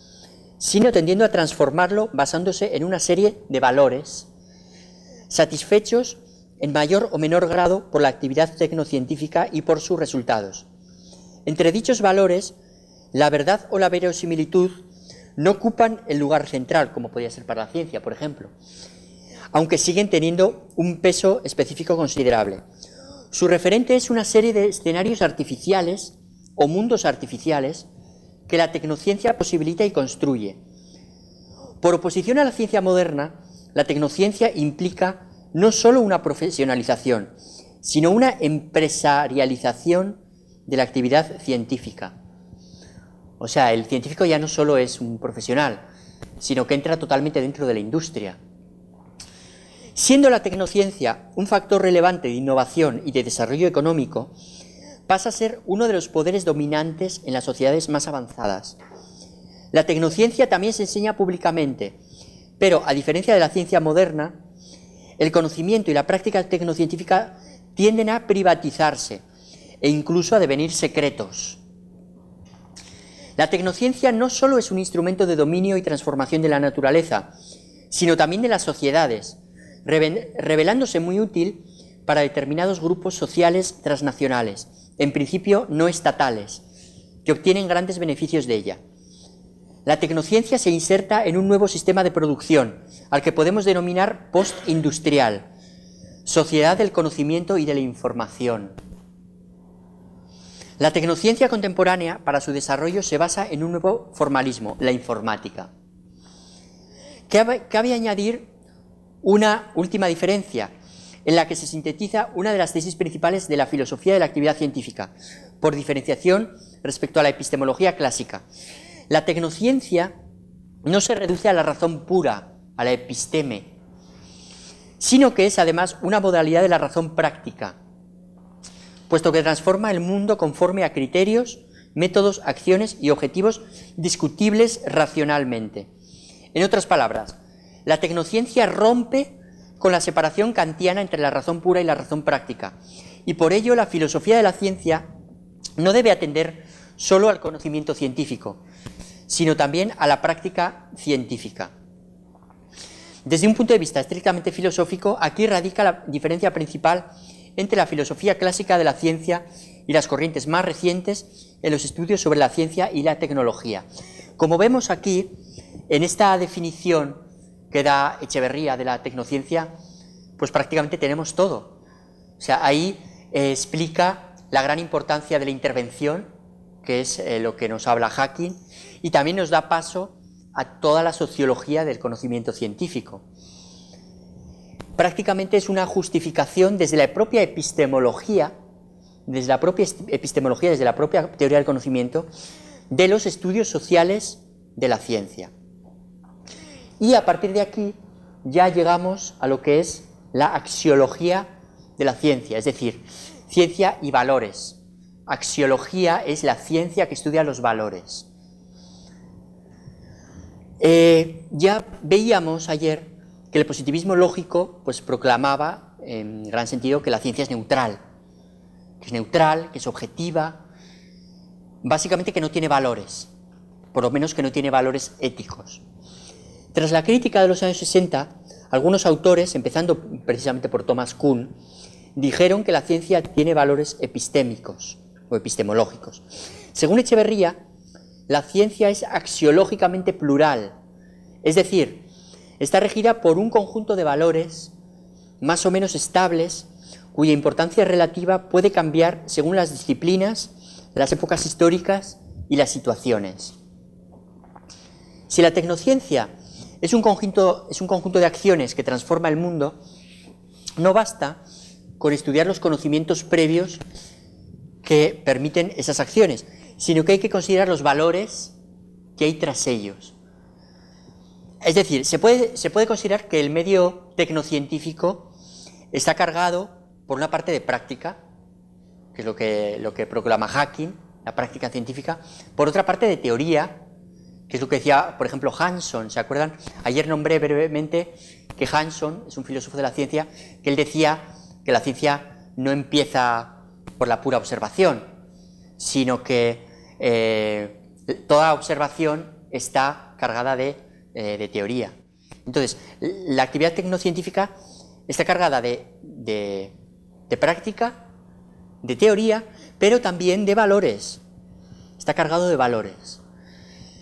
sino tendiendo a transformarlo basándose en una serie de valores, satisfechos en mayor o menor grado por la actividad tecnocientífica y por sus resultados. Entre dichos valores, la verdad o la verosimilitud no ocupan el lugar central, como podría ser para la ciencia, por ejemplo, aunque siguen teniendo un peso específico considerable. Su referente es una serie de escenarios artificiales o mundos artificiales que la tecnociencia posibilita y construye. Por oposición a la ciencia moderna, la tecnociencia implica no solo una profesionalización, sino una empresarialización de la actividad científica. O sea, el científico ya no solo es un profesional, sino que entra totalmente dentro de la industria. Siendo la tecnociencia un factor relevante de innovación y de desarrollo económico, pasa a ser uno de los poderes dominantes en las sociedades más avanzadas. La tecnociencia también se enseña públicamente, pero a diferencia de la ciencia moderna, el conocimiento y la práctica tecnocientífica tienden a privatizarse e incluso a devenir secretos. La tecnociencia no solo es un instrumento de dominio y transformación de la naturaleza, sino también de las sociedades, revelándose muy útil para determinados grupos sociales transnacionales, en principio no estatales, que obtienen grandes beneficios de ella. La tecnociencia se inserta en un nuevo sistema de producción, al que podemos denominar postindustrial, sociedad del conocimiento y de la información. La tecnociencia contemporánea, para su desarrollo, se basa en un nuevo formalismo, la informática. Cabe, cabe añadir una última diferencia, en la que se sintetiza una de las tesis principales de la filosofía de la actividad científica, por diferenciación respecto a la epistemología clásica. La tecnociencia no se reduce a la razón pura, a la episteme, sino que es además una modalidad de la razón práctica, puesto que transforma el mundo conforme a criterios, métodos, acciones y objetivos discutibles racionalmente. En otras palabras, la tecnociencia rompe con la separación kantiana entre la razón pura y la razón práctica. Y por ello la filosofía de la ciencia no debe atender solo al conocimiento científico, sino también a la práctica científica. Desde un punto de vista estrictamente filosófico, aquí radica la diferencia principal entre la filosofía clásica de la ciencia y las corrientes más recientes en los estudios sobre la ciencia y la tecnología. Como vemos aquí, en esta definición que da Echeverría de la tecnociencia, pues prácticamente tenemos todo. O sea, ahí eh, explica la gran importancia de la intervención, que es eh, lo que nos habla Hacking, y también nos da paso a toda la sociología del conocimiento científico. Prácticamente es una justificación desde la propia epistemología, desde la propia epistemología, desde la propia teoría del conocimiento, de los estudios sociales de la ciencia. Y a partir de aquí ya llegamos a lo que es la axiología de la ciencia, es decir, ciencia y valores. Axiología es la ciencia que estudia los valores. Eh, ya veíamos ayer que el positivismo lógico pues, proclamaba en gran sentido que la ciencia es neutral, que es neutral, que es objetiva, básicamente que no tiene valores, por lo menos que no tiene valores éticos. Tras la crítica de los años 60, algunos autores, empezando precisamente por Thomas Kuhn, dijeron que la ciencia tiene valores epistémicos o epistemológicos. Según Echeverría, la ciencia es axiológicamente plural, es decir, está regida por un conjunto de valores más o menos estables cuya importancia relativa puede cambiar según las disciplinas, las épocas históricas y las situaciones. Si la tecnociencia es un, conjunto, de acciones que transforma el mundo, no basta con estudiar los conocimientos previos que permiten esas acciones, sino que hay que considerar los valores que hay tras ellos. Es decir, se puede, se puede considerar que el medio tecnocientífico está cargado, por una parte, de práctica, que es lo que, lo que proclama Hacking, la práctica científica, por otra parte, de teoría, que es lo que decía, por ejemplo, Hanson, ¿se acuerdan? Ayer nombré brevemente que Hanson es un filósofo de la ciencia, que él decía que la ciencia no empieza por la pura observación, sino que eh, toda observación está cargada eh, de, teoría. Entonces, la actividad tecnocientífica está cargada de práctica, de teoría, pero también de valores. Está cargado de valores.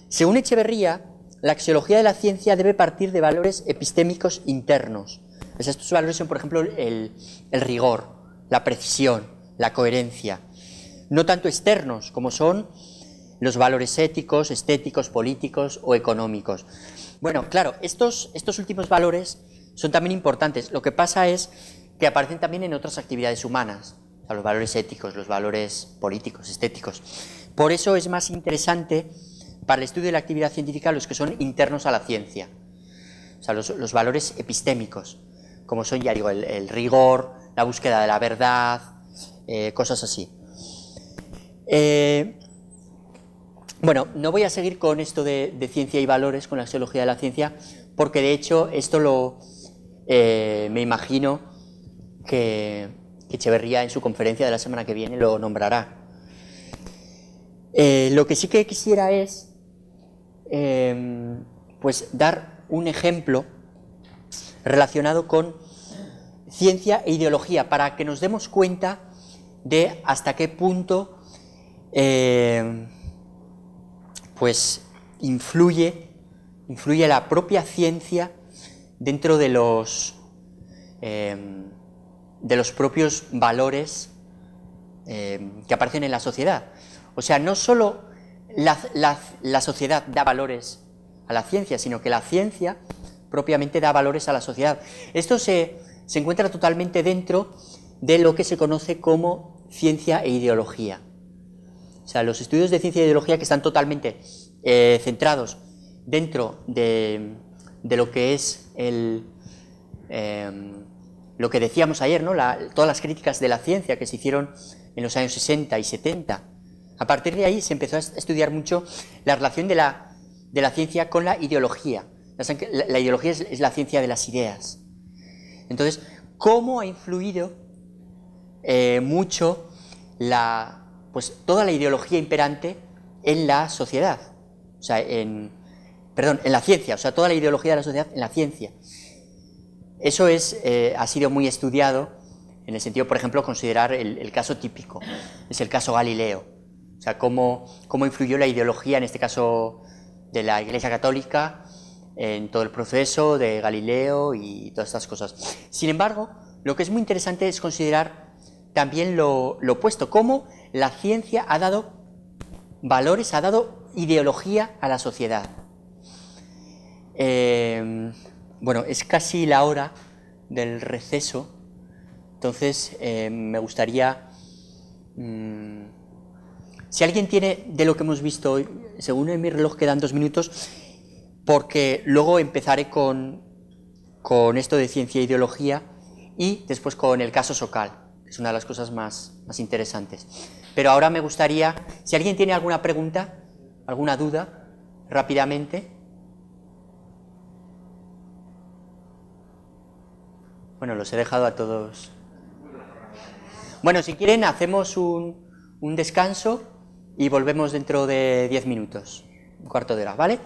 Según Echeverría, la axiología de la ciencia debe partir de valores epistémicos internos. Pues estos valores son, por ejemplo, el, rigor, la precisión, la coherencia, no tanto externos como son los valores éticos, estéticos, políticos o económicos. Bueno, claro, estos, estos últimos valores son también importantes. Lo que pasa es que aparecen también en otras actividades humanas, los valores éticos, los valores políticos, estéticos. Por eso es más interesante para el estudio de la actividad científica los que son internos a la ciencia, o sea, los, valores epistémicos, como son, ya digo, el, rigor, la búsqueda de la verdad, eh, cosas así. Eh, bueno, no voy a seguir con esto de, ciencia y valores, con la axiología de la ciencia, porque de hecho esto lo eh, me imagino que, Echeverría en su conferencia de la semana que viene lo nombrará. lo que sí que quisiera es Em, pues dar un ejemplo relacionado con ciencia e ideología, para que nos demos cuenta de hasta qué punto em, pues influye, influye la propia ciencia dentro de los, em, de los propios valores que aparecen en la sociedad. O sea, no solo la, sociedad da valores a la ciencia, sino que la ciencia propiamente da valores a la sociedad. Esto se, encuentra totalmente dentro de lo que se conoce como ciencia e ideología. O sea, los estudios de ciencia e ideología que están totalmente eh, centrados dentro de, lo que es el, em, lo que decíamos ayer, ¿no? todas las críticas de la ciencia que se hicieron en los años 60 y 70 a partir de ahí se empezó a estudiar mucho la relación de la, ciencia con la ideología. La, ideología es, la ciencia de las ideas. Entonces, ¿cómo ha influido eh, mucho la, pues, toda la ideología imperante en la sociedad? O sea, en, perdón, en la ciencia, o sea, toda la ideología de la sociedad en la ciencia. Eso es, eh, ha sido muy estudiado en el sentido, por ejemplo, considerar el, el caso típico, es el caso Galileo sea, cómo, influyó la ideología, en este caso de la Iglesia Católica, en todo el proceso de Galileo y todas estas cosas. Sin embargo, lo que es muy interesante es considerar también lo, opuesto, cómo la ciencia ha dado valores, ha dado ideología a la sociedad. Em, bueno, es casi la hora del receso, entonces em, me gustaría... Mm, si alguien tiene de lo que hemos visto hoy, según en mi reloj quedan dos minutos, porque luego empezaré con, esto de ciencia e ideología y después con el caso Socal. Es una de las cosas más, interesantes. Pero ahora me gustaría, si alguien tiene alguna pregunta, alguna duda, rápidamente. Bueno, los he dejado a todos. Bueno, si quieren, hacemos un, un descanso y volvemos dentro de 10 minutos, un cuarto de hora, ¿vale?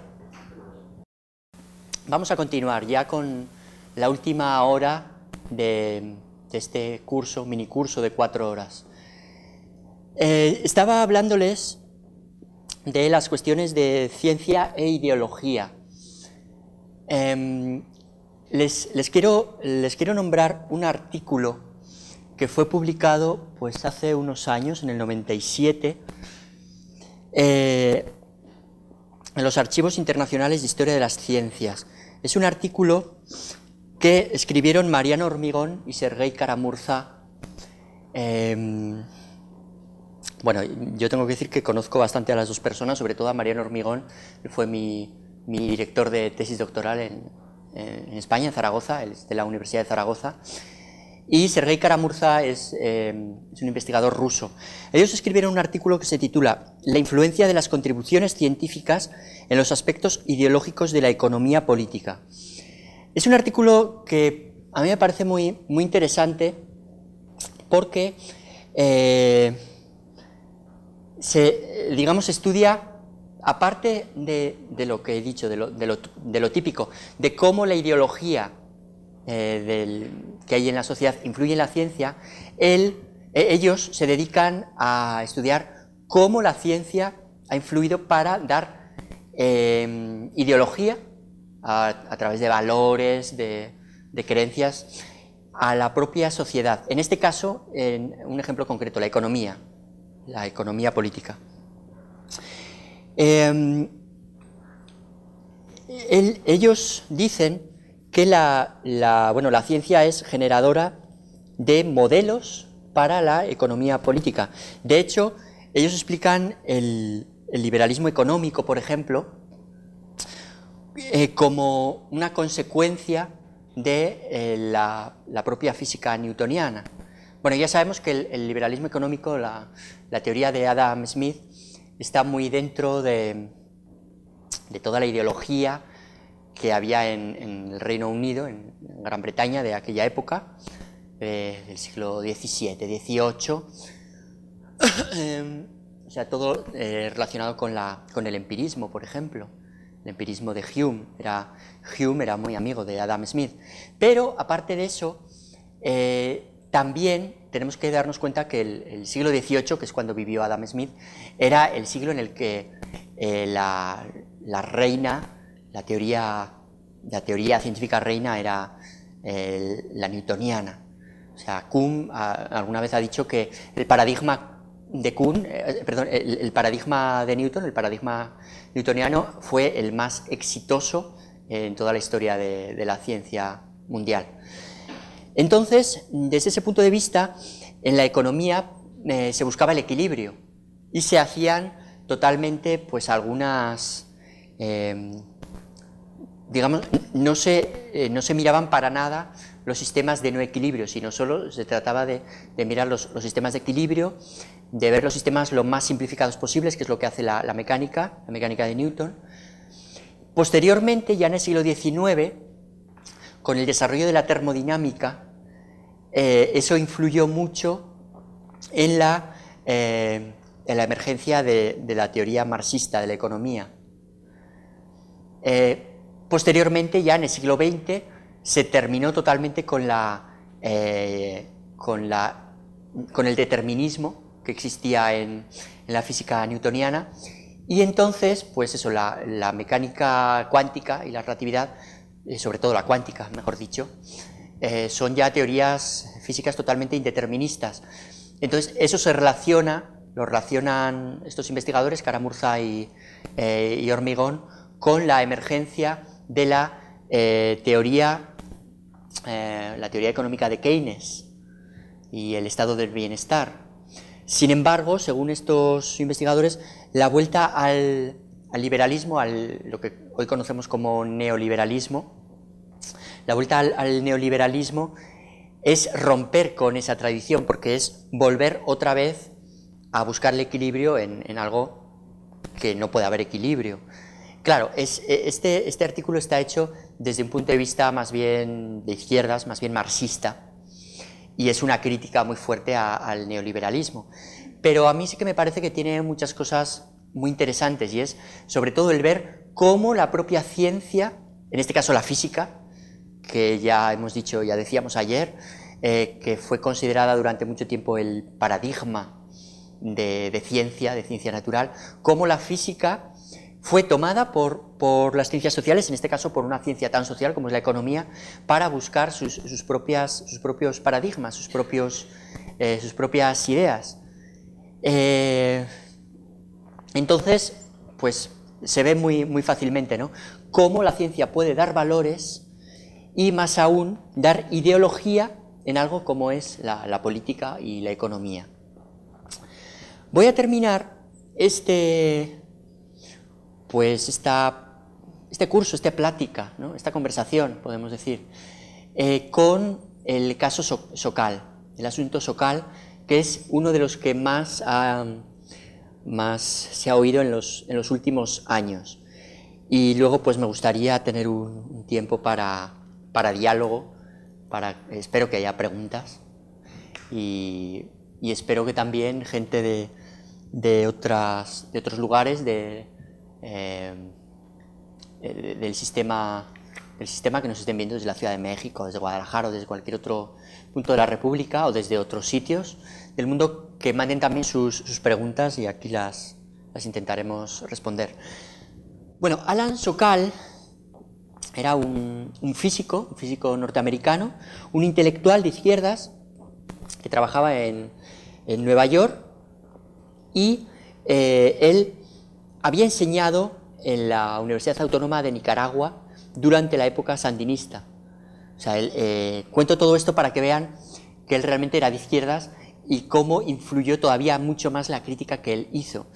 Vamos a continuar ya con la última hora de, este curso, minicurso de cuatro horas. Eh, estaba hablándoles de las cuestiones de ciencia e ideología. Em, les, quiero, les quiero nombrar un artículo que fue publicado pues, hace unos años, en el 97, eh, en los Archivos Internacionales de Historia de las Ciencias. Es un artículo que escribieron Mariano Hormigón y Sergei Caramurza em, bueno, yo tengo que decir que conozco bastante a las dos personas, sobre todo a Mariano Hormigón, fue mi, director de tesis doctoral en, España, en Zaragoza, de la Universidad de Zaragoza, y Sergei Karamurza em, es, un investigador ruso. Ellos escribieron un artículo que se titula La influencia de las contribuciones científicas en los aspectos ideológicos de la economía política. Es un artículo que a mí me parece muy, muy interesante porque eh, se, digamos, estudia aparte de, lo que he dicho, de lo, típico, de cómo la ideología eh, que hay en la sociedad influye en la ciencia, eh, ellos se dedican a estudiar cómo la ciencia ha influido para dar em, ideología a, través de valores, de, creencias, a la propia sociedad. En este caso, un ejemplo concreto, la economía, la economía política. Em, ellos dicen que la, bueno, la ciencia es generadora de modelos para la economía política. De hecho, ellos explican el, liberalismo económico, por ejemplo, eh, como una consecuencia de eh, la, propia física newtoniana. Bueno, ya sabemos que el, liberalismo económico, la, teoría de Adam Smith, está muy dentro de, de toda la ideología que había en, el Reino Unido, en Gran Bretaña de aquella época, eh, del siglo XVII, XVIII, [coughs] em, o sea, todo eh, relacionado con, la, con el empirismo, por ejemplo, el empirismo de Hume, era, Hume era muy amigo de Adam Smith, pero aparte de eso, eh, también tenemos que darnos cuenta que el, siglo XVIII, que es cuando vivió Adam Smith, era el siglo en el que la, la reina la teoría, la teoría científica reina era eh, la newtoniana. O sea, Kuhn ah, alguna vez ha dicho que el paradigma de eh, el, paradigma de Newton, el paradigma newtoniano, fue el más exitoso en toda la historia de, la ciencia mundial. Entonces, desde ese punto de vista, en la economía eh, se buscaba el equilibrio y se hacían totalmente pues algunas digamos, no se, eh, no se miraban para nada los sistemas de no equilibrio, sino solo se trataba de, mirar los, sistemas de equilibrio, de ver los sistemas lo más simplificados posibles, que es lo que hace la, mecánica, la mecánica de Newton. Posteriormente, ya en el siglo XIX, con el desarrollo de la termodinámica, eh, eso influyó mucho en la, eh, en la emergencia de, la teoría marxista de la economía. Posteriormente, ya en el siglo XX, se terminó totalmente con, la, eh, con, la, con el determinismo que existía en, la física newtoniana. Y entonces, pues eso, la, mecánica cuántica y la relatividad, eh, sobre todo la cuántica, mejor dicho, eh, son ya teorías físicas totalmente indeterministas. Entonces, eso se relaciona, lo relacionan estos investigadores, Caramurza y, y Hormigón, con la emergencia de la eh, teoría, eh, la teoría económica de Keynes y el estado del bienestar. Sin embargo, según estos investigadores, la vuelta al, liberalismo, al lo que hoy conocemos como neoliberalismo, la vuelta al, neoliberalismo es romper con esa tradición, porque es volver otra vez a buscar el equilibrio en algo que no puede haber equilibrio. Claro, e, este, este, artículo está hecho desde un punto de vista más bien de izquierdas, más bien marxista, y es una crítica muy fuerte al neoliberalismo. Pero a mí sí que me parece que tiene muchas cosas muy interesantes y es sobre todo el ver cómo la propia ciencia, en este caso la física, que ya hemos dicho, ya decíamos ayer, eh, que fue considerada durante mucho tiempo el paradigma de, de ciencia, de ciencia natural, cómo la física fue tomada por, las ciencias sociales, en este caso por una ciencia tan social como es la economía, para buscar sus, propias, sus propios paradigmas, sus, propios, eh, sus propias ideas. Eh, entonces, pues se ve muy, muy fácilmente ¿no? cómo la ciencia puede dar valores y más aún dar ideología en algo como es la, la política y la economía. Voy a terminar este, pues este curso, esta plática, esta conversación, podemos decir, eh, con el caso Socal, el asunto Socal, que es uno de los que más, más se ha oído en los, en los, últimos años. Y luego pues me gustaría tener un, tiempo para, diálogo, para, espero que haya preguntas y, espero que también gente de, de, otras, de otros lugares, de, eh, eh, del, sistema, sistema que nos estén viendo desde la Ciudad de México, desde Guadalajara desde cualquier otro punto de la República o desde otros sitios del mundo, que manden también sus, preguntas y aquí las, intentaremos responder. Bueno, Alan Sokal era un, físico, un físico norteamericano, un intelectual de izquierdas que trabajaba en, Nueva York y eh, él había enseñado en la Universidad Autónoma de Nicaragua durante la época sandinista. Eh, cuento todo esto para que vean que él realmente era de izquierdas y cómo influyó todavía mucho más la crítica que él hizo.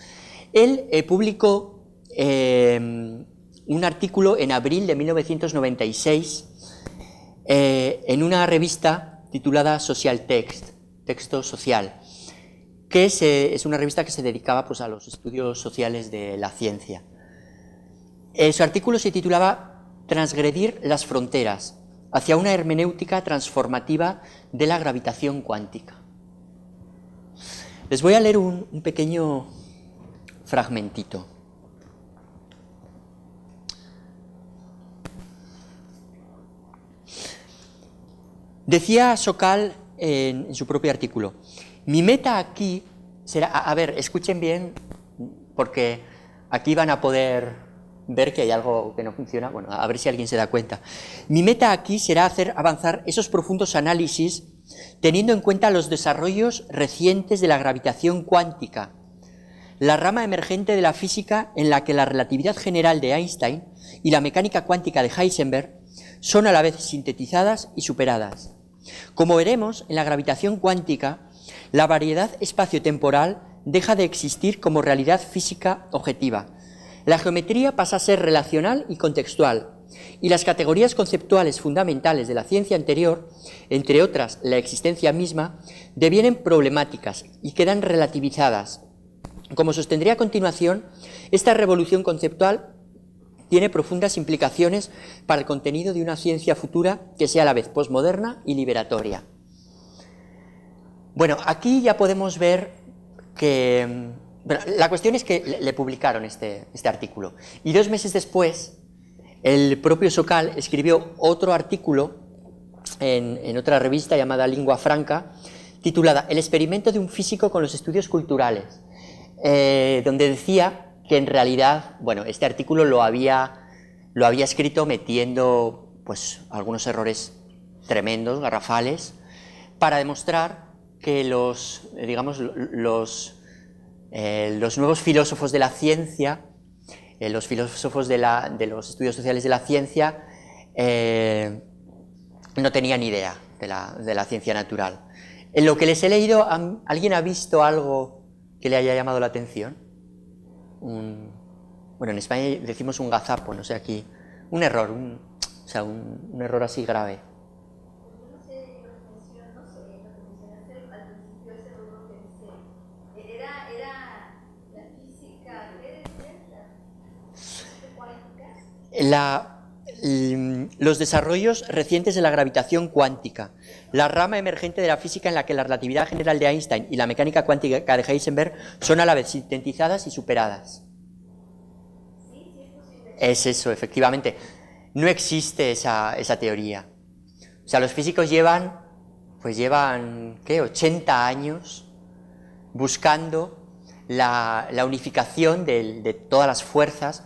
Él eh, publicó em, un artículo en abril de 1996 eh, en una revista titulada Social Text, Texto Social que es una revista que se dedicaba pues, a los estudios sociales de la ciencia. Eh, su artículo se titulaba Transgredir las fronteras hacia una hermenéutica transformativa de la gravitación cuántica. Les voy a leer un, pequeño fragmentito. Decía Socal en su propio artículo, mi meta aquí será, a, ver, escuchen bien, porque aquí van a poder ver que hay algo que no funciona, bueno, a ver si alguien se da cuenta. Mi meta aquí será hacer avanzar esos profundos análisis teniendo en cuenta los desarrollos recientes de la gravitación cuántica, la rama emergente de la física en la que la relatividad general de Einstein y la mecánica cuántica de Heisenberg son a la vez sintetizadas y superadas. Como veremos, en la gravitación cuántica, la variedad espacio-temporal deja de existir como realidad física objetiva. La geometría pasa a ser relacional y contextual, y las categorías conceptuales fundamentales de la ciencia anterior, entre otras la existencia misma, devienen problemáticas y quedan relativizadas. Como sostendría a continuación, esta revolución conceptual tiene profundas implicaciones para el contenido de una ciencia futura que sea a la vez posmoderna y liberatoria. Bueno, aquí ya podemos ver que... la cuestión es que le publicaron este, este artículo y dos meses después el propio Socal escribió otro artículo en, otra revista llamada Lingua Franca, titulada El experimento de un físico con los estudios culturales, eh, donde decía que en realidad, bueno, este artículo lo había, lo había escrito metiendo pues, algunos errores tremendos, garrafales, para demostrar que los, eh, digamos, los, eh, los nuevos filósofos de la ciencia, eh, los filósofos de, los estudios sociales de la ciencia, no tenían idea de la, ciencia natural. En lo que les he leído, ¿alguien ha visto algo que le haya llamado la atención? bueno, en España decimos un gazapo, no sé aquí, un error, o sea, un error así grave. Mm, los desarrollos recientes de la gravitación cuántica, la rama emergente de la física en la que la relatividad general de Einstein y la mecánica cuántica de Heisenberg son a la vez sintetizadas y superadas. Es eso, efectivamente. No existe esa, esa teoría. O sea, los físicos llevan, pues llevan, ¿qué? 80 años buscando la, la unificación de todas las fuerzas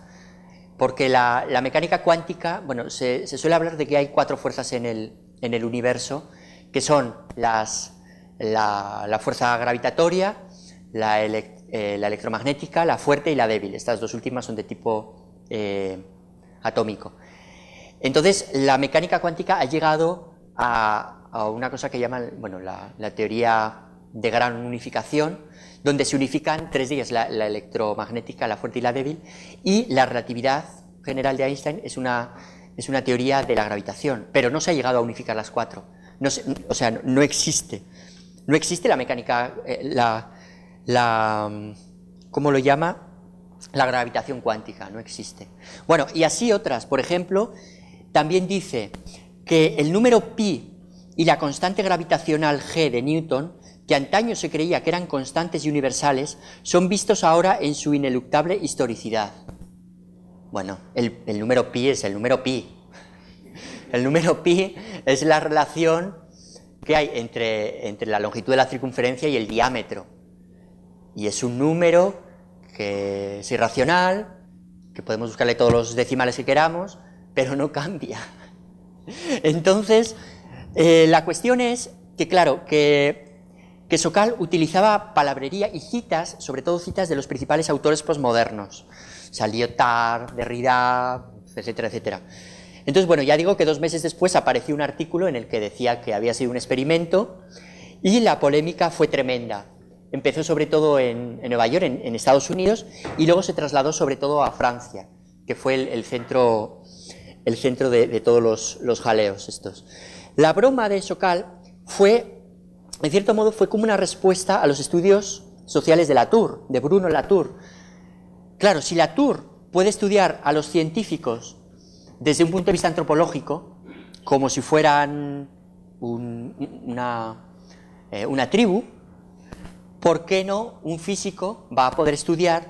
porque la, mecánica cuántica, bueno, se, suele hablar de que hay cuatro fuerzas en el, universo, que son la, fuerza gravitatoria, eh, la, electromagnética, la fuerte y la débil. Estas dos últimas son de tipo eh, atómico. Entonces, la mecánica cuántica ha llegado a, una cosa que llaman bueno, la, teoría de gran unificación, donde se unifican tres de ellas, la, electromagnética, la fuerte y la débil, y la relatividad general de Einstein es una, es una teoría de la gravitación, pero no se ha llegado a unificar las cuatro. No o sea, no, existe. No existe la mecánica, eh, la, la, mm, ¿cómo lo llama? La gravitación cuántica, no existe. Bueno, y así otras. Por ejemplo, también dice que el número pi y la constante gravitacional g de Newton que antaño se creía que eran constantes y universales, son vistos ahora en su ineluctable historicidad. Bueno, el, número pi es el número pi. El número pi es la relación que hay entre, entre la longitud de la circunferencia y el diámetro. Y es un número que es irracional, que podemos buscarle todos los decimales que queramos, pero no cambia. Entonces, eh, la cuestión es que, claro, que que Sokal utilizaba palabrería y citas, sobre todo citas de los principales autores posmodernos, o Derrida, etcétera, etcétera. Entonces, bueno, ya digo que dos meses después apareció un artículo en el que decía que había sido un experimento y la polémica fue tremenda. Empezó sobre todo en, Nueva York, en, Estados Unidos, y luego se trasladó sobre todo a Francia, que fue el, centro, el centro de, todos los, los, jaleos estos. La broma de Sokal fue en cierto modo fue como una respuesta a los estudios sociales de Latour, de Bruno Latour. Claro, si Latour puede estudiar a los científicos desde un punto de vista antropológico, como si fueran eh, una, tribu, ¿por qué no un físico va a poder estudiar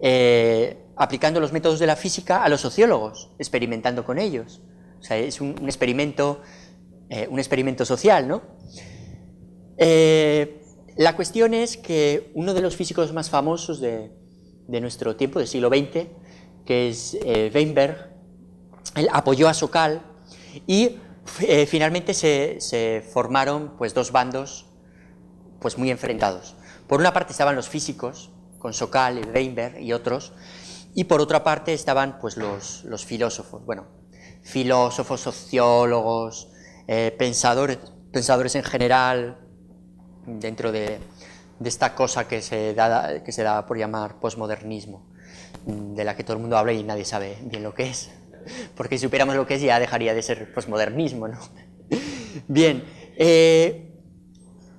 eh, aplicando los métodos de la física a los sociólogos, experimentando con ellos? O sea, es un, experimento, eh, un experimento social, ¿no? Eh, la cuestión es que uno de los físicos más famosos de, nuestro tiempo, del siglo XX, que es eh, Weinberg, apoyó a Sokal y eh, finalmente se, formaron pues, dos bandos pues, muy enfrentados. Por una parte estaban los físicos, con Sokal, Weinberg y otros, y por otra parte estaban pues, los, filósofos, bueno, filósofos, sociólogos, pensadores, pensadores en general, dentro de, esta cosa que se, da, que se da por llamar posmodernismo, mm, de la que todo el mundo habla y nadie sabe bien lo que es, [laughs] porque si supiéramos lo que es ya dejaría de ser posmodernismo, [laughs] Bien, eh,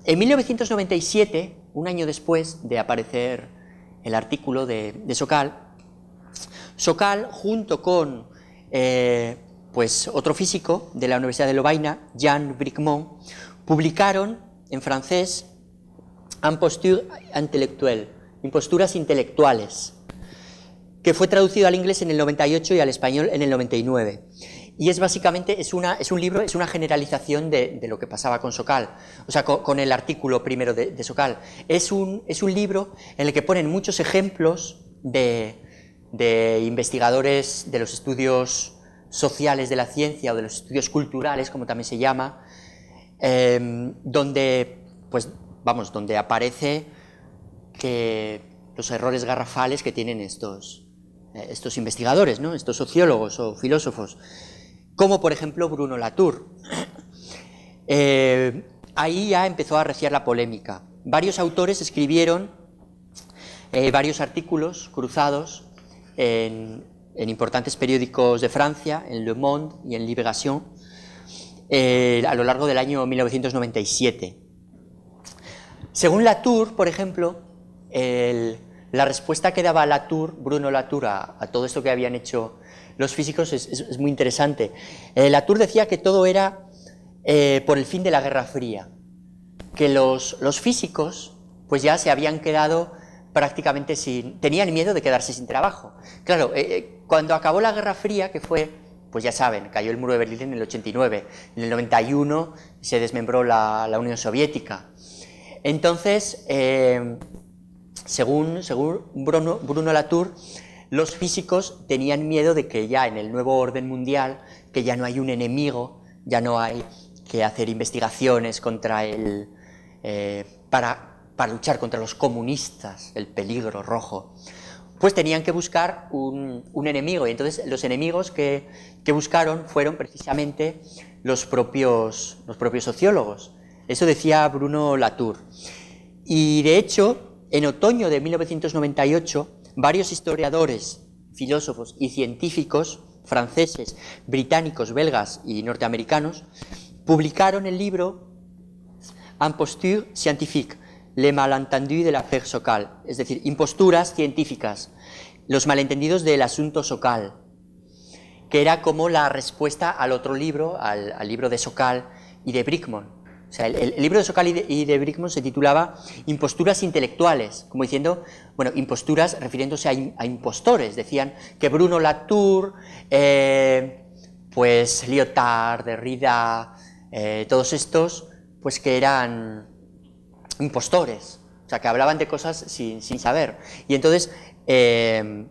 en 1997, un año después de aparecer el artículo de, de Sokal, Sokal, junto con eh, pues, otro físico de la Universidad de Lovaina, Jan Bricmont, publicaron en francés, imposture intellectuelle, imposturas intelectuales, que fue traducido al inglés en el 98 y al español en el 99. Y es básicamente, es, una, es un libro, es una generalización de, lo que pasaba con Socal, o sea, con, el artículo primero de, Socal. Es un, es un libro en el que ponen muchos ejemplos de investigadores de los estudios sociales de la ciencia o de los estudios culturales, como también se llama, Em, donde, pues, vamos, donde aparece los errores garrafales que tienen estos, eh, estos investigadores, ¿no? estos sociólogos o filósofos, como por ejemplo Bruno Latour. Eh, ahí ya empezó a arreciar la polémica. Varios autores escribieron eh, varios artículos cruzados en importantes periódicos de Francia, en Le Monde y en Libération, eh, a lo largo del año 1997. Según Latour, por ejemplo, la respuesta que daba Latour, Bruno Latour, a, todo esto que habían hecho los físicos es, muy interesante. Eh, Latour decía que todo era eh, por el fin de la Guerra Fría, que los, los físicos pues ya se habían quedado prácticamente sin... tenían miedo de quedarse sin trabajo. Claro, cuando acabó la Guerra Fría, que fue pues ya saben, cayó el muro de Berlín en el 89, en el 91 se desmembró la, Unión Soviética. Entonces, eh, según, según Bruno, Latour, los físicos tenían miedo de que ya en el nuevo orden mundial, que ya no hay un enemigo, ya no hay que hacer investigaciones contra el, eh, para, para luchar contra los comunistas, el peligro rojo pues tenían que buscar un, enemigo. Y entonces los enemigos que, buscaron fueron precisamente los propios, los propios sociólogos. Eso decía Bruno Latour. Y de hecho, en otoño de 1998, varios historiadores, filósofos y científicos franceses, británicos, belgas y norteamericanos publicaron el libro Impostures scientifique, le malentendus de la Socal, es decir, imposturas científicas, los malentendidos del asunto Sokal que era como la respuesta al otro libro, al, libro de Socal y de Brickman. el, libro de Socal y de, Brickman se titulaba Imposturas intelectuales, como diciendo, bueno, imposturas refiriéndose a, impostores. Decían que Bruno Latour, eh, pues Lyotard, Derrida, eh, todos estos, pues que eran impostores, o sea, que hablaban de cosas sin, sin saber. Y entonces Em,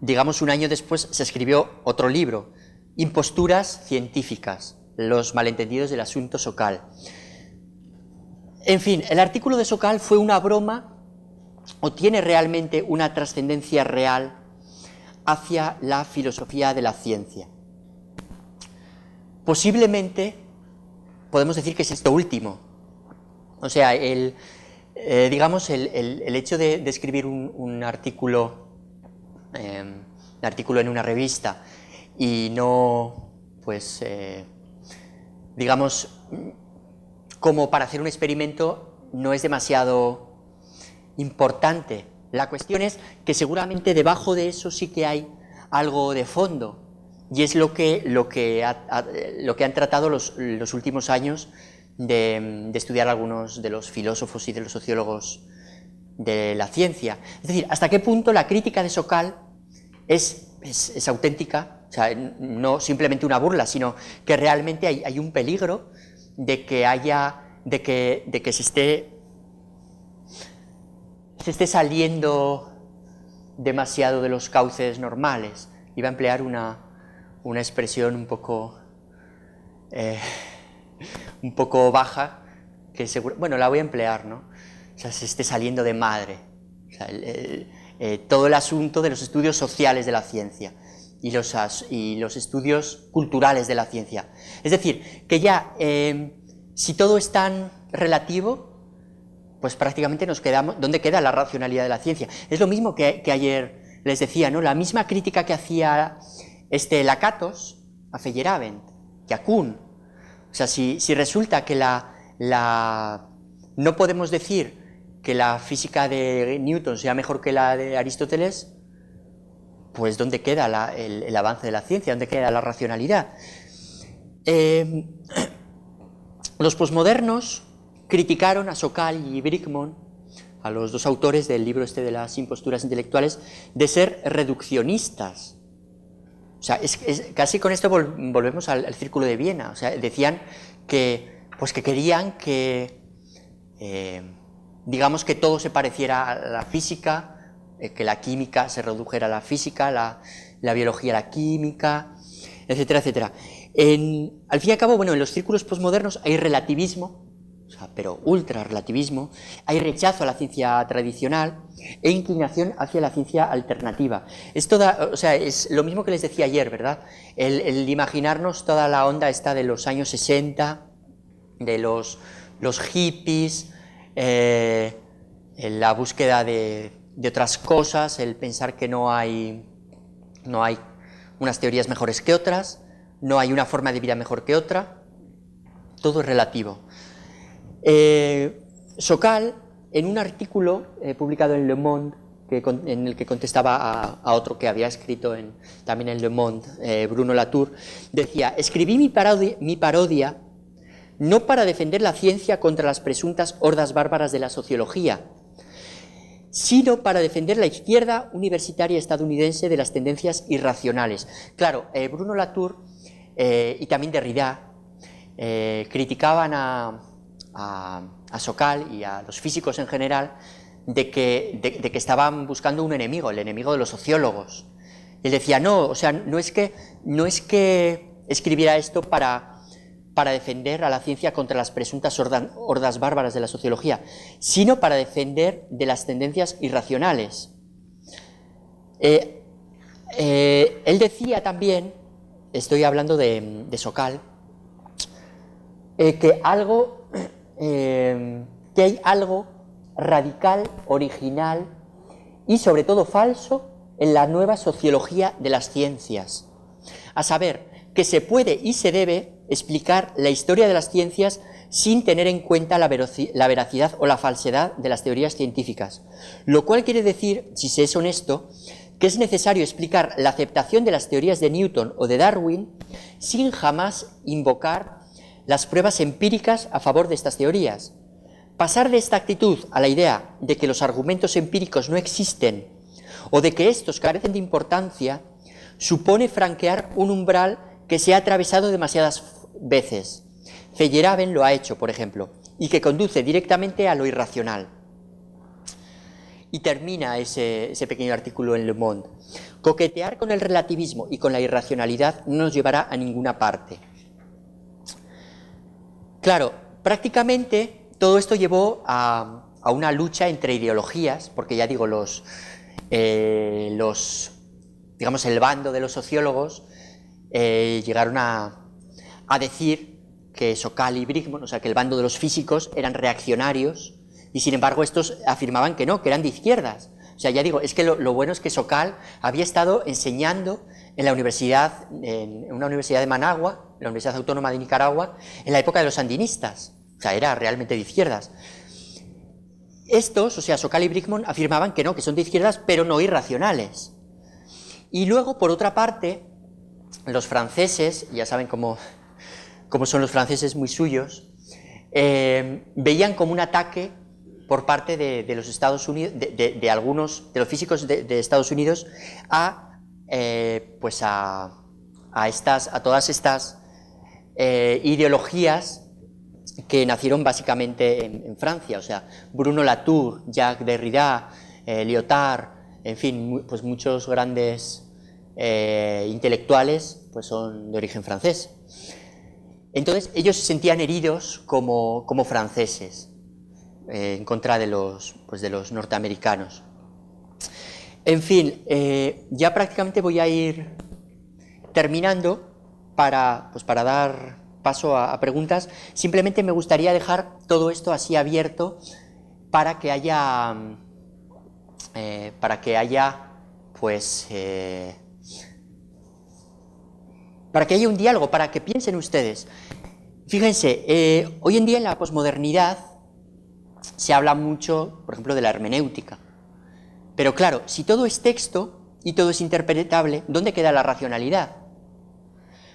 digamos, un año después se escribió otro libro, Imposturas científicas, los malentendidos del asunto Socal. En fin, el artículo de Socal fue una broma o tiene realmente una trascendencia real hacia la filosofía de la ciencia. Posiblemente podemos decir que es esto último. O sea, el, eh, digamos, el, hecho de, escribir un, artículo, em, un artículo en una revista y no, pues, eh, digamos, como para hacer un experimento no es demasiado importante. La cuestión es que seguramente debajo de eso sí que hay algo de fondo y es lo que, lo que, lo que han tratado los, los últimos años Mm, de, estudiar algunos de los filósofos y de los sociólogos de la ciencia. Es decir, hasta qué punto la crítica de Sokal es, auténtica, o sea, no simplemente una burla, sino que realmente hay, un peligro de que haya, de que, de que se esté se esté saliendo demasiado de los cauces normales. Iba a emplear una, expresión un poco eh, [laughs] un poco baja, que seguro, bueno, la voy a emplear, ¿no? O sea, se esté saliendo de madre. Eh, todo el asunto de los estudios sociales de la ciencia y los, y los estudios culturales de la ciencia. Es decir, que ya, em, si todo es tan relativo, pues prácticamente nos quedamos, ¿dónde queda la racionalidad de la ciencia? Es lo mismo que, que ayer les decía, ¿no? La misma crítica que hacía este lacatos a Feyerabend, y a Kuhn, o sea, si, resulta que la, no podemos decir que la física de Newton sea mejor que la de Aristóteles, pues ¿dónde queda el, avance de la ciencia? ¿Dónde queda la racionalidad? Eh, [clears throat] los posmodernos criticaron a Sokal y Brickman, a los dos autores del libro este de las imposturas intelectuales, de ser reduccionistas o sea, es, casi con esto volvemos al, círculo de Viena. O sea, decían que, pues que querían que, eh, digamos, que todo se pareciera a la física, eh, que la química se redujera a la física, la, biología a la química, etcétera, etcétera. En, al fin y al cabo, bueno, en los círculos posmodernos hay relativismo, pero ultra relativismo, hay rechazo a la ciencia tradicional e inclinación hacia la ciencia alternativa. Es, toda, o sea, es lo mismo que les decía ayer, ¿verdad? El, imaginarnos toda la onda está de los años 60, de los, los hippies, eh, la búsqueda de, de, otras cosas, el pensar que no hay, no hay unas teorías mejores que otras, no hay una forma de vida mejor que otra, todo es relativo. Eh, Socal, en un artículo eh, publicado en Le Monde, en el que contestaba a, otro que había escrito en, también en Le Monde, eh, Bruno Latour, decía, escribí mi parodia, no para defender la ciencia contra las presuntas hordas bárbaras de la sociología, sino para defender la izquierda universitaria estadounidense de las tendencias irracionales. Claro, eh, Bruno Latour y también Derrida criticaban a, a, socal Sokal y a los físicos en general de que, de, que estaban buscando un enemigo, el enemigo de los sociólogos. él decía, no, o sea, no es que, no es que escribiera esto para, para defender a la ciencia contra las presuntas hordas bárbaras de la sociología, sino para defender de las tendencias irracionales. Eh, eh, él decía también, estoy hablando de, de Sokal, eh, que algo Em, que hay algo radical, original y sobre todo falso en la nueva sociología de las ciencias. A saber, que se puede y se debe explicar la historia de las ciencias sin tener en cuenta la, la, veracidad o la falsedad de las teorías científicas. Lo cual quiere decir, si se es honesto, que es necesario explicar la aceptación de las teorías de Newton o de Darwin sin jamás invocar las pruebas empíricas a favor de estas teorías. Pasar de esta actitud a la idea de que los argumentos empíricos no existen o de que estos carecen de importancia supone franquear un umbral que se ha atravesado demasiadas veces. Feyerabend lo ha hecho, por ejemplo, y que conduce directamente a lo irracional. Y termina ese, ese, pequeño artículo en Le Monde. Coquetear con el relativismo y con la irracionalidad no nos llevará a ninguna parte. Claro, prácticamente todo esto llevó a, una lucha entre ideologías, porque ya digo, los, eh, los digamos, el bando de los sociólogos eh, llegaron a, decir que Sokal y Brigman, o sea, que el bando de los físicos eran reaccionarios, y sin embargo estos afirmaban que no, que eran de izquierdas. O sea, ya digo, es que lo, lo bueno es que Sokal había estado enseñando en la universidad, en una universidad de Managua, la Universidad Autónoma de Nicaragua, en la época de los sandinistas, o sea, era realmente de izquierdas. Estos, o sea, Socal y Brickman afirmaban que no, que son de izquierdas, pero no irracionales. Y luego, por otra parte, los franceses, ya saben cómo, son los franceses muy suyos, eh, veían como un ataque por parte de, los Estados Unidos, de, algunos, de los físicos de, Estados Unidos, a eh, pues a, estas, a todas estas eh, ideologías que nacieron básicamente en, Francia. O sea, Bruno Latour, Jacques Derrida, eh, Lyotard, en fin, pues muchos grandes intelectuales pues son de origen francés. Entonces ellos se sentían heridos como, franceses en contra de los, pues de los norteamericanos. En fin, eh, ya prácticamente voy a ir terminando para, pues para dar paso a, preguntas. Simplemente me gustaría dejar todo esto así abierto para que haya, eh, para que haya, pues, eh, para que haya un diálogo, para que piensen ustedes. Fíjense, hoy en día en la posmodernidad se habla mucho, por ejemplo, de la hermenéutica. Pero claro, si todo es texto y todo es interpretable, ¿dónde queda la racionalidad?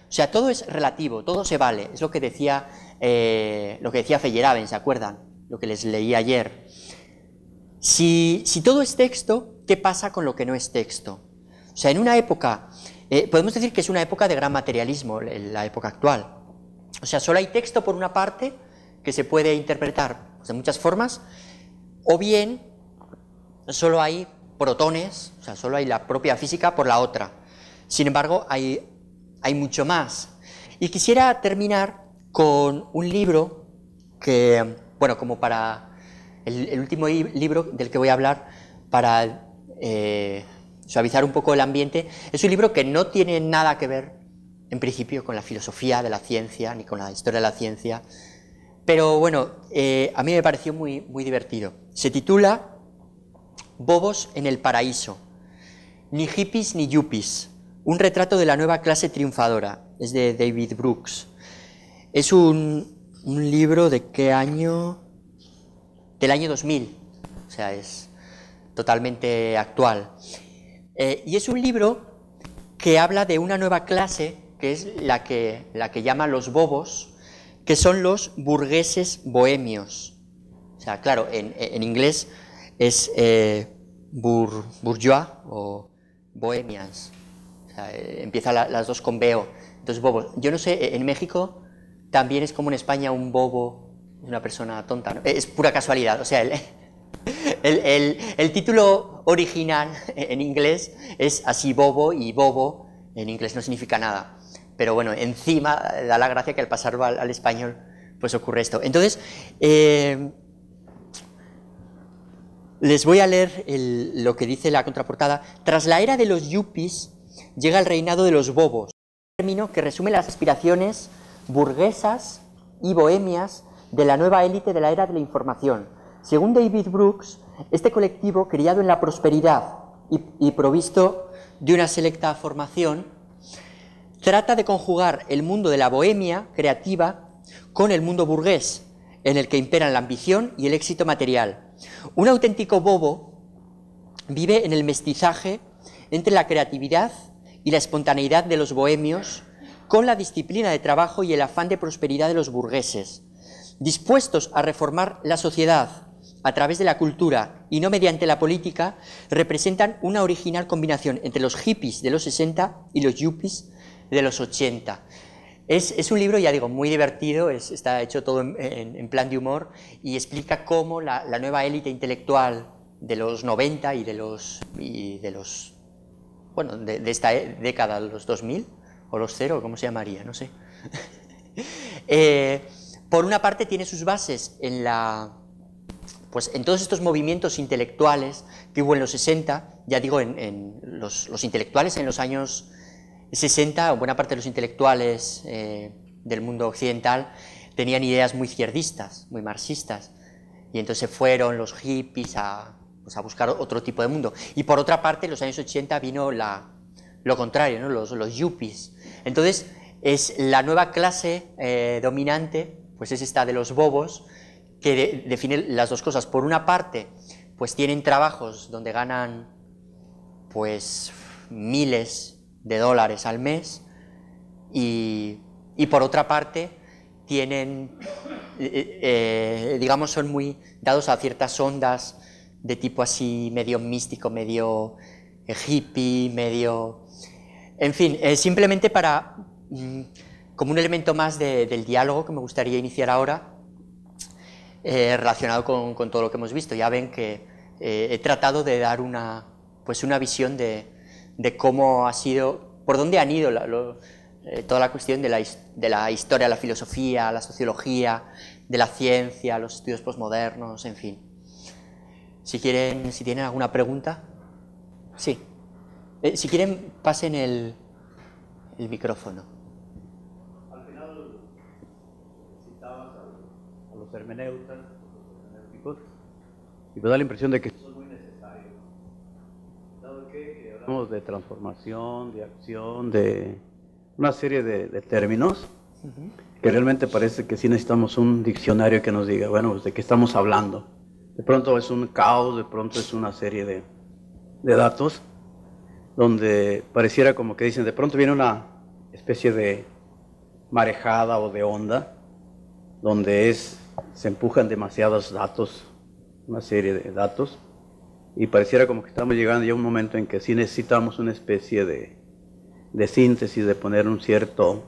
O sea, todo es relativo, todo se vale. Es lo que decía, eh, lo que decía Feyerabend, ¿se acuerdan? Lo que les leí ayer. Si, todo es texto, ¿qué pasa con lo que no es texto? O sea, en una época, eh, podemos decir que es una época de gran materialismo, la época actual. O sea, solo hay texto por una parte que se puede interpretar de muchas formas, o bien solo hay protones, o sea, solo hay la propia física por la otra. Sin embargo, hay, hay mucho más. Y quisiera terminar con un libro que, bueno, como para el, último libro del que voy a hablar, para eh, suavizar un poco el ambiente, es un libro que no tiene nada que ver, en principio, con la filosofía de la ciencia, ni con la historia de la ciencia, pero bueno, eh, a mí me pareció muy, muy divertido. Se titula Bobos en el paraíso. Ni hippies ni yuppies. Un retrato de la nueva clase triunfadora. Es de David Brooks. Es un, libro de qué año? Del año 2000. O sea, es totalmente actual. Eh, y es un libro que habla de una nueva clase, que es la que, la que llama los bobos, que son los burgueses bohemios. O sea, claro, en, inglés es eh, bourgeois o bohemians. Eh, empieza las dos con BO. Entonces, bobo. Yo no sé, eh, en México también es como en España un bobo, una persona tonta. Es pura casualidad. O sea, el, [laughs] título original [laughs] en inglés es así bobo y bobo en inglés no significa nada. Pero bueno, encima da la gracia que al pasarlo al, español pues ocurre esto. Entonces, eh, les voy a leer lo que dice la contraportada. Tras la era de los yuppies llega el reinado de los bobos, un término que resume las aspiraciones burguesas y bohemias de la nueva élite de la era de la información. Según David Brooks, este colectivo, criado en la prosperidad y provisto de una selecta formación, trata de conjugar el mundo de la bohemia creativa con el mundo burgués, en el que imperan la ambición y el éxito material. Un auténtico bobo vive en el mestizaje entre la creatividad y la espontaneidad de los bohemios con la disciplina de trabajo y el afán de prosperidad de los burgueses, dispuestos a reformar la sociedad a través de la cultura y no mediante la política, representan una original combinación entre los hippies de los 60 y los yuppies de los 80. Es, es, un libro, ya digo, muy divertido, es, está hecho todo en, en, plan de humor y explica cómo la, la, nueva élite intelectual de los 90 y de los, y de los bueno, de, de, esta década, los 2000 o los cero, ¿cómo se llamaría? No sé. [laughs] Eh, por una parte tiene sus bases en la, pues en todos estos movimientos intelectuales que hubo en los 60, ya digo, en, en los, los, intelectuales en los años 60 buena parte de los intelectuales eh, del mundo occidental tenían ideas muy izquierdistas, muy marxistas, y entonces fueron los hippies a, pues, buscar otro tipo de mundo. Y por otra parte, en los años 80 vino la, lo contrario, ¿no? los, los yuppies. Entonces, es la nueva clase eh, dominante, pues es esta de los bobos, que define las dos cosas. Por una parte, pues tienen trabajos donde ganan pues miles de dólares al mes y, por otra parte tienen, eh, eh, digamos, son muy dados a ciertas ondas de tipo así medio místico, medio eh, hippie, medio... En fin, simplemente para, mm, como un elemento más del diálogo que me gustaría iniciar ahora, relacionado con, con, todo lo que hemos visto. Ya ven que he tratado de dar una, pues una visión de, de cómo ha sido, por dónde han ido eh, toda la cuestión de la, historia, la filosofía, la sociología, de la ciencia, los estudios posmodernos, en fin. Si quieren, si tienen alguna pregunta, sí. Eh, si quieren, pasen el, el micrófono. Al final a los hermeneutas, y me pues da la impresión de que de transformación, de acción, de una serie de, términos que realmente parece que sí necesitamos un diccionario que nos diga, bueno, de qué estamos hablando. De pronto es un caos, de pronto es una serie de, datos donde pareciera como que dicen, de pronto viene una especie de marejada o de onda, donde es, se empujan demasiados datos, una serie de datos, y pareciera como que estamos llegando ya a un momento en que sí necesitamos una especie de, síntesis, de poner un cierto,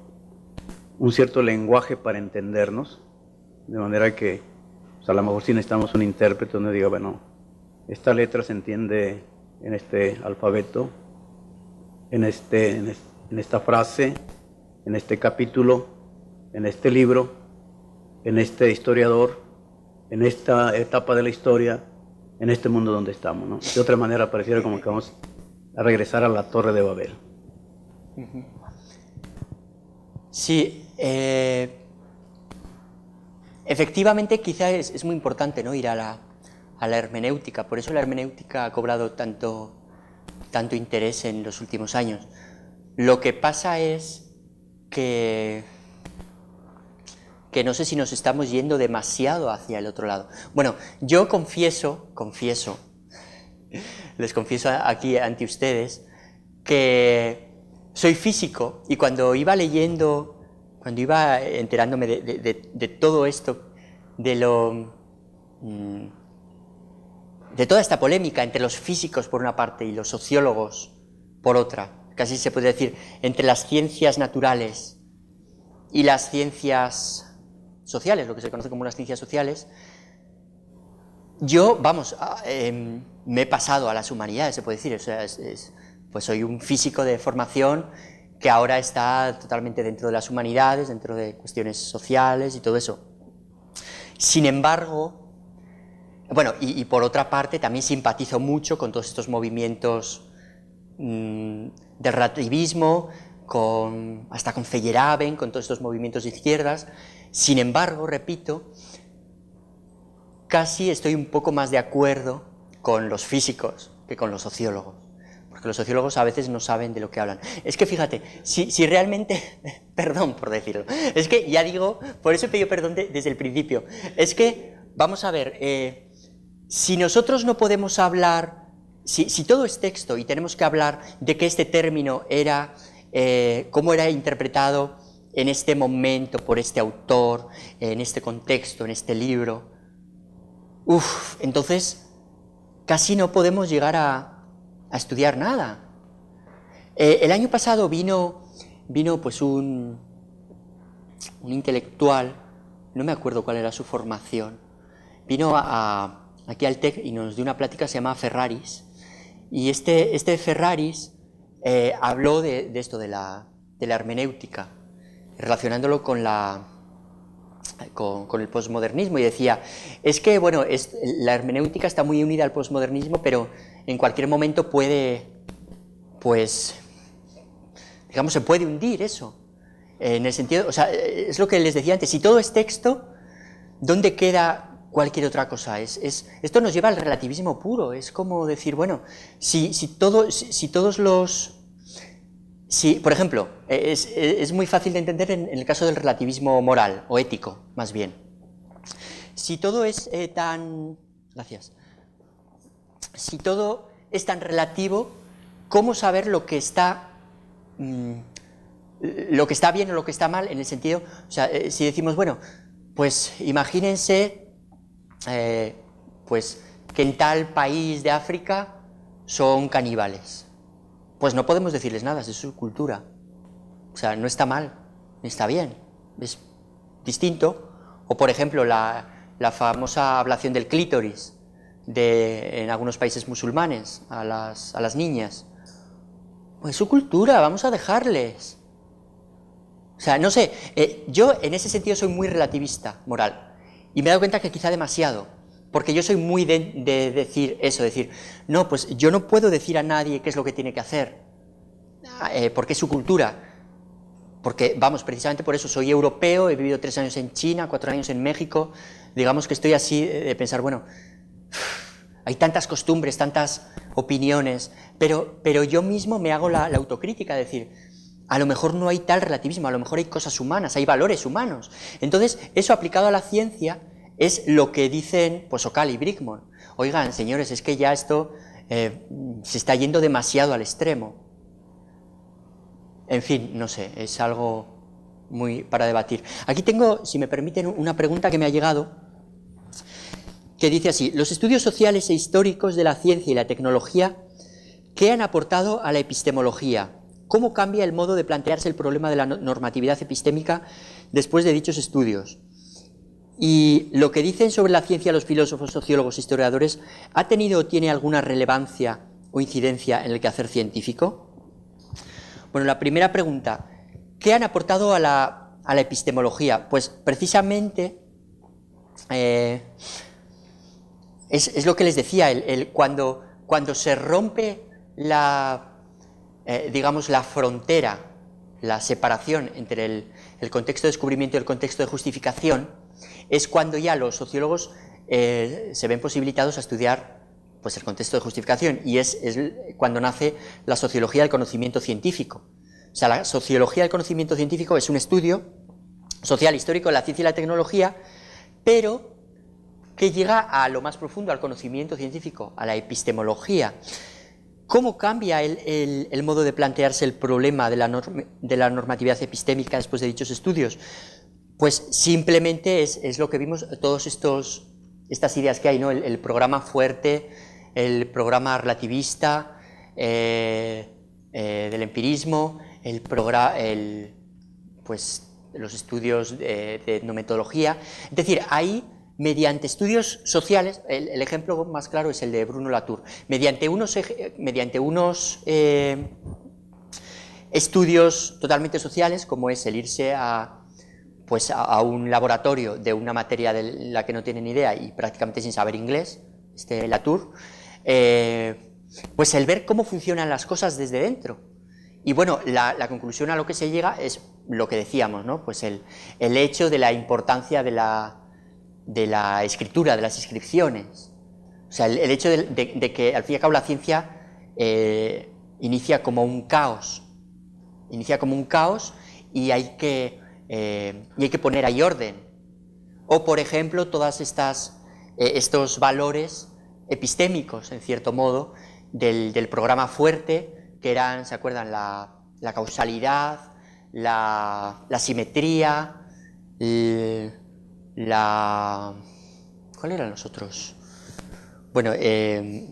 un cierto lenguaje para entendernos, de manera que pues, a lo mejor sí necesitamos un intérprete donde diga, bueno, esta letra se entiende en este alfabeto, en, este, en esta frase, en este capítulo, en este libro, en este historiador, en esta etapa de la historia, en este mundo donde estamos. ¿no? De otra manera, pareciera como que vamos a regresar a la Torre de Babel. Sí, eh, efectivamente quizás es, muy importante ¿no? ir a la, a la, hermenéutica, por eso la hermenéutica ha cobrado tanto, tanto interés en los últimos años. Lo que pasa es que que no sé si nos estamos yendo demasiado hacia el otro lado. Bueno, yo confieso, confieso, [laughs] les confieso aquí ante ustedes, que soy físico y cuando iba leyendo, cuando iba enterándome de, todo esto, de lo... Mm, de toda esta polémica entre los físicos por una parte y los sociólogos por otra, casi se puede decir, entre las ciencias naturales y las ciencias sociales, lo que se conoce como las ciencias sociales, yo, vamos, ah, em, me he pasado a las humanidades, se puede decir, pues soy un físico de formación que ahora está totalmente dentro de las humanidades, dentro de cuestiones sociales y todo eso. Sin embargo, bueno, y, por otra parte también simpatizo mucho con todos estos movimientos de mm, del relativismo, hasta con Feyerabend, con todos estos movimientos de izquierdas, sin embargo, repito, casi estoy un poco más de acuerdo con los físicos que con los sociólogos, porque los sociólogos a veces no saben de lo que hablan. Es que fíjate, si, realmente, [laughs] perdón por decirlo, es que ya digo, por eso he pedido perdón desde el principio, es que, vamos a ver, eh, si nosotros no podemos hablar, si, todo es texto y tenemos que hablar de que este término era, eh, cómo era interpretado, en este momento, por este autor, en este contexto, en este libro. Uf, entonces casi no podemos llegar a, estudiar nada. Eh, el año pasado vino, vino pues un, un intelectual, no me acuerdo cuál era su formación, vino a, aquí al TEC y nos dio una plática, se llamaba Ferraris, y este, este Ferraris eh, habló de, esto, de la hermenéutica relacionándolo con la con, el posmodernismo y decía, es que bueno, la hermenéutica está muy unida al posmodernismo, pero en cualquier momento puede, pues, digamos, se puede hundir eso. En el sentido, es lo que les decía antes, si todo es texto, ¿dónde queda cualquier otra cosa? Es, esto nos lleva al relativismo puro, es como decir, bueno, si, si, si todos los Sí, por ejemplo, e-, e-, es, muy fácil de entender en, el caso del relativismo moral o ético, más bien. Si todo es eh, tan... Gracias. Si todo es tan relativo, ¿cómo saber lo que está... Mm, lo que está bien o lo que está mal en el sentido, o sea, eh, si decimos, bueno, pues imagínense, eh, pues que en tal país de África son caníbales pues no podemos decirles nada, es su cultura. O sea, no está mal, ni está bien, es distinto. O por ejemplo, la, famosa ablación del clítoris en algunos países musulmanes a las, niñas. Pues su cultura, vamos a dejarles. O sea, no sé, eh, yo en ese sentido soy muy relativista moral y me he dado cuenta que quizá demasiado. Porque yo soy muy de, de decir eso, decir, no, pues yo no puedo decir a nadie qué es lo que tiene que hacer, ah, eh, porque es su cultura. Porque, vamos, precisamente por eso soy europeo, he vivido tres años en China, cuatro años en México, digamos que estoy así eh, de pensar, bueno, [sighs] hay tantas costumbres, tantas opiniones, pero, pero yo mismo me hago la, la autocrítica, decir, a lo mejor no hay tal relativismo, a lo mejor hay cosas humanas, hay valores humanos. Entonces, eso aplicado a la ciencia es lo que dicen pues, y Brickmore. Oigan, señores, es que ya esto eh, se está yendo demasiado al extremo. En fin, no sé, es algo muy para debatir. Aquí tengo, si me permiten, una pregunta que me ha llegado, que dice así, los estudios sociales e históricos de la ciencia y la tecnología, ¿qué han aportado a la epistemología? ¿Cómo cambia el modo de plantearse el problema de la normatividad epistémica después de dichos estudios? Y lo que dicen sobre la ciencia los filósofos, sociólogos, historiadores, ¿ha tenido o tiene alguna relevancia o incidencia en el quehacer científico? Bueno, la primera pregunta, ¿qué han aportado a la, epistemología? Pues precisamente eh, es, lo que les decía, el, cuando, se rompe la, eh, la frontera, la separación entre el, el contexto de descubrimiento y el contexto de justificación, es cuando ya los sociólogos eh, se ven posibilitados a estudiar pues, el contexto de justificación y es, cuando nace la sociología del conocimiento científico. O sea, la sociología del conocimiento científico es un estudio social histórico de la ciencia y la tecnología, pero que llega a lo más profundo, al conocimiento científico, a la epistemología. ¿Cómo cambia el, modo de plantearse el problema de la normatividad epistémica después de dichos estudios? Pues simplemente es, lo que vimos, todas estas ideas que hay, ¿no? El, programa fuerte, el programa relativista eh, eh, del empirismo, el programa, pues, los estudios de, de Es decir, ahí mediante estudios sociales, el, ejemplo más claro es el de Bruno Latour, mediante unos, mediante unos eh, estudios totalmente sociales, como es el irse a, pues a, un laboratorio de una materia de la que no tienen idea y prácticamente sin saber inglés, este la eh, pues el ver cómo funcionan las cosas desde dentro. Y bueno, la, conclusión a lo que se llega es lo que decíamos, ¿no? Pues el, hecho de la importancia de la, de la escritura, de las inscripciones. O sea, el, hecho de, que al fin y al cabo la ciencia eh, inicia como un caos. Inicia como un caos y hay que eh, y hay que poner ahí orden. O, por ejemplo, todos estas eh, estos valores epistémicos, en cierto modo, del, programa fuerte, que eran, ¿se acuerdan?, la, causalidad, la, simetría, la... ¿Cuál eran los otros? Bueno, eh,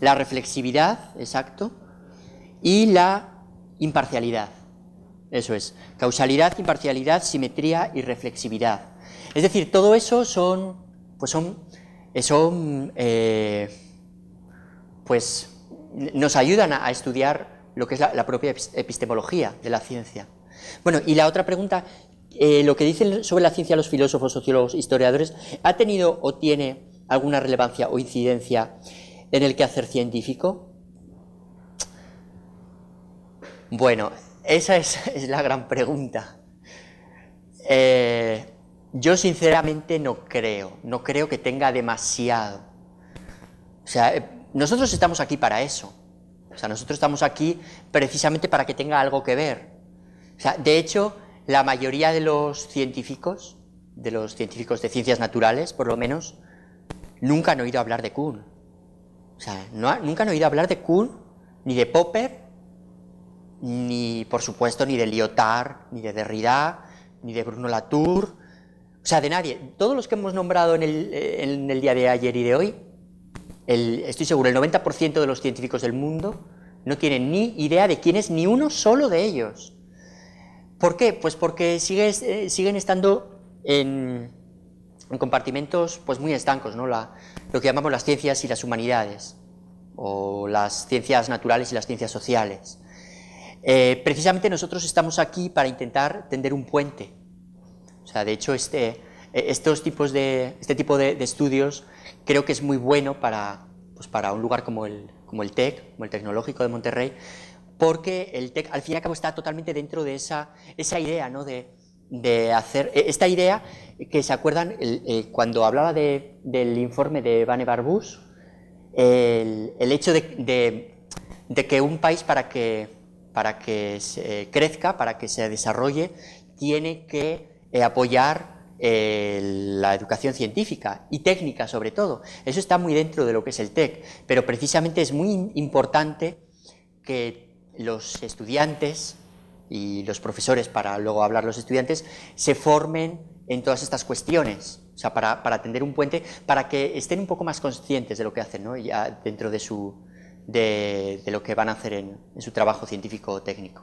la reflexividad, exacto, y la Imparcialidad. Eso es. Causalidad, imparcialidad, simetría y reflexividad. Es decir, todo eso son, pues son, eh, son, eh, pues nos ayudan a, estudiar lo que es la, propia epistemología de la ciencia. Bueno, y la otra pregunta, eh, lo que dicen sobre la ciencia los filósofos, sociólogos, historiadores, ¿ha tenido o tiene alguna relevancia o incidencia en el quehacer científico? Bueno, esa [laughs] es, la gran pregunta. Eh, yo sinceramente no creo, no creo que tenga demasiado. O sea, eh, nosotros estamos aquí para eso. O sea, nosotros estamos aquí precisamente para que tenga algo que ver. O sea, de hecho, la mayoría de los científicos, de los científicos de ciencias naturales, por lo menos, nunca han oído hablar de Kuhn. O sea, nunca han oído hablar de Kuhn, ni de Popper, ni por supuesto ni de Lyotard, ni de Derrida, ni de Bruno Latour, o sea, de nadie. Todos los que hemos nombrado en el, eh, día de ayer y de hoy, estoy seguro, el 90% de los científicos del mundo no tienen ni idea de quién es ni uno solo de ellos. ¿Por qué? Pues porque eh, siguen estando en, compartimentos pues muy estancos, ¿no? La, lo que llamamos las ciencias y las humanidades, o las ciencias naturales y las ciencias sociales. Eh, precisamente nosotros estamos aquí para intentar tender un puente. O sea, de hecho, este, e, estos tipos de, este tipo de, estudios creo que es muy bueno para, pues para un lugar como el, como el TEC, como el Tecnológico de Monterrey, porque el TEC al fin y al cabo está totalmente dentro de esa, esa idea ¿no? de, de hacer e, esta idea que se acuerdan eh, cuando hablaba de, del informe de Bane Barbus, el, el hecho de, de, que un país para que para que se eh, crezca, para que se desarrolle, tiene que eh, apoyar eh, la educación científica y técnica sobre todo. Eso está muy dentro de lo que es el TEC, pero precisamente es muy importante que los estudiantes y los profesores, para luego hablar los estudiantes, se formen en todas estas cuestiones, sea, para, para tender un puente, para que estén un poco más conscientes de lo que hacen ¿no? ya ah, dentro de su, de, lo que van a hacer en, su trabajo científico técnico.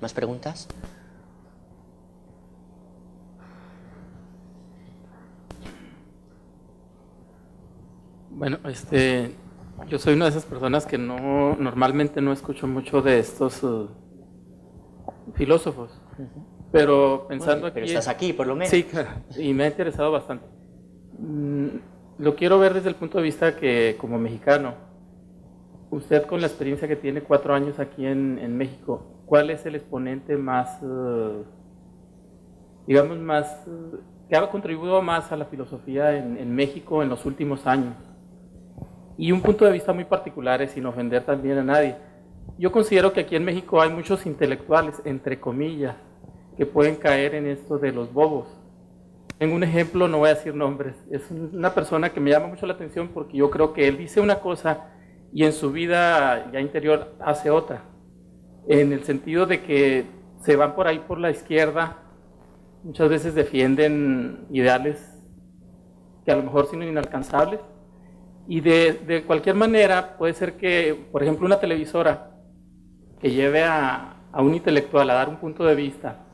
¿Más preguntas? Bueno, este, yo soy una de esas personas que no normalmente no escucho mucho de estos eh, filósofos, pero pensando que pero estás aquí por lo menos. Sí, y me ha interesado bastante. Mm, lo quiero ver desde el punto de vista que como mexicano usted con la experiencia que tiene cuatro años aquí en, en México, ¿cuál es el exponente más, eh, digamos, más, eh, que ha contribuido más a la filosofía en, en, México en los últimos años? Y un punto de vista muy particular, es eh, sin ofender también a nadie. Yo considero que aquí en México hay muchos intelectuales, entre comillas, que pueden caer en esto de los bobos. En un ejemplo, no voy a decir nombres, es una persona que me llama mucho la atención porque yo creo que él dice una cosa y en su vida ya interior hace otra, en el sentido de que se van por ahí por la izquierda, muchas veces defienden ideales que a lo mejor son inalcanzables, y de, de cualquier manera puede ser que, por ejemplo, una televisora que lleve a, a un intelectual a dar un punto de vista,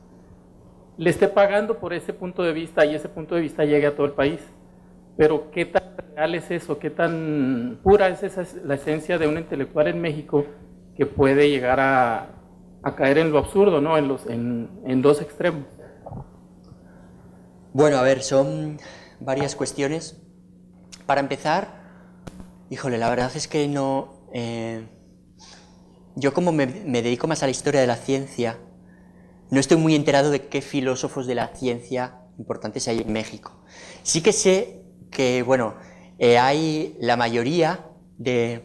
le esté pagando por ese punto de vista y ese punto de vista llegue a todo el país. Pero ¿qué tal? real es eso? ¿Qué tan pura es esa, la esencia de un intelectual en México que puede llegar a, caer en lo absurdo, ¿no? En, los, en, dos extremos. Bueno, a ver, son varias cuestiones. Para empezar, híjole, la verdad es que no... Eh, yo como me, dedico más a la historia de la ciencia, no estoy muy enterado de qué filósofos de la ciencia importantes hay en México. Sí que sé que, bueno, eh, hay la mayoría de,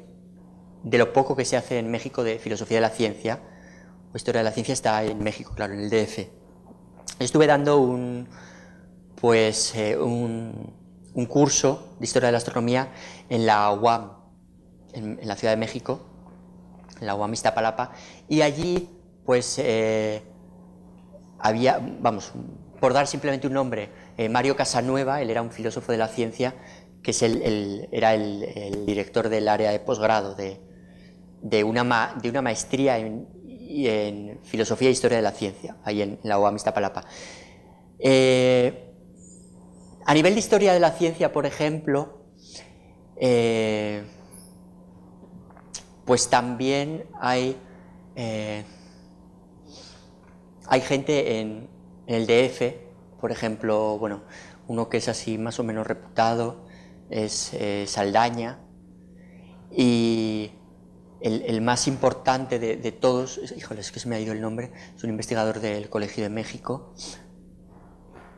lo poco que se hace en México de filosofía de la ciencia, o historia de la ciencia, está en México, claro, en el DF. estuve dando un, pues, eh, un, curso de historia de la astronomía en la UAM, en, la Ciudad de México, en la UAM Iztapalapa, y allí, pues, eh, había, vamos, por dar simplemente un nombre, eh, Mario Casanueva, él era un filósofo de la ciencia, que es el, era el, director del área de posgrado de, una, de una maestría en, filosofía e historia de la ciencia, ahí en, la UAM Iztapalapa. Eh, a nivel de historia de la ciencia, por ejemplo, eh, pues también hay, hay gente en el DF por ejemplo, bueno, uno que es así más o menos reputado es eh, Saldaña y el, más importante de, todos, híjole, es que se me ha ido el nombre, es un investigador del Colegio de México,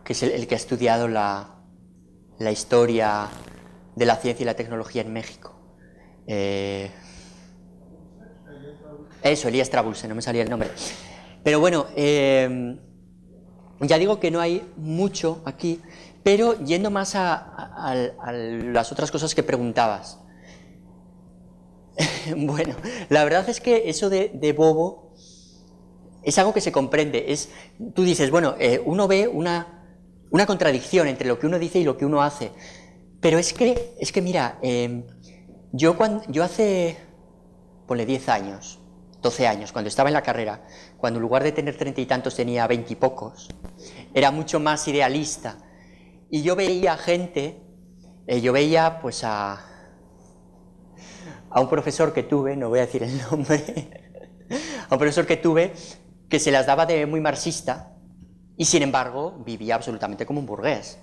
que es el, que ha estudiado la, historia de la ciencia y la tecnología en México. Eh, eso, Elías Trabulse, no me salía el nombre. Pero bueno, eh, ya digo que no hay mucho aquí, pero yendo más a, las otras cosas que preguntabas. [laughs] bueno, la verdad es que eso de, bobo es algo que se comprende. Es, tú dices, bueno, eh, uno ve una, contradicción entre lo que uno dice y lo que uno hace. Pero es que, es que mira, em, yo, cuando, yo hace, ponle 10 años, 12 años, cuando estaba en la carrera, cuando en lugar de tener treinta y tantos tenía veintipocos. Era mucho más idealista. Y yo veía gente, eh, yo veía pues a, a un profesor que tuve, no voy a decir el [laughs] nombre, a un profesor que tuve que se las daba de muy marxista y sin embargo vivía absolutamente como un burgués.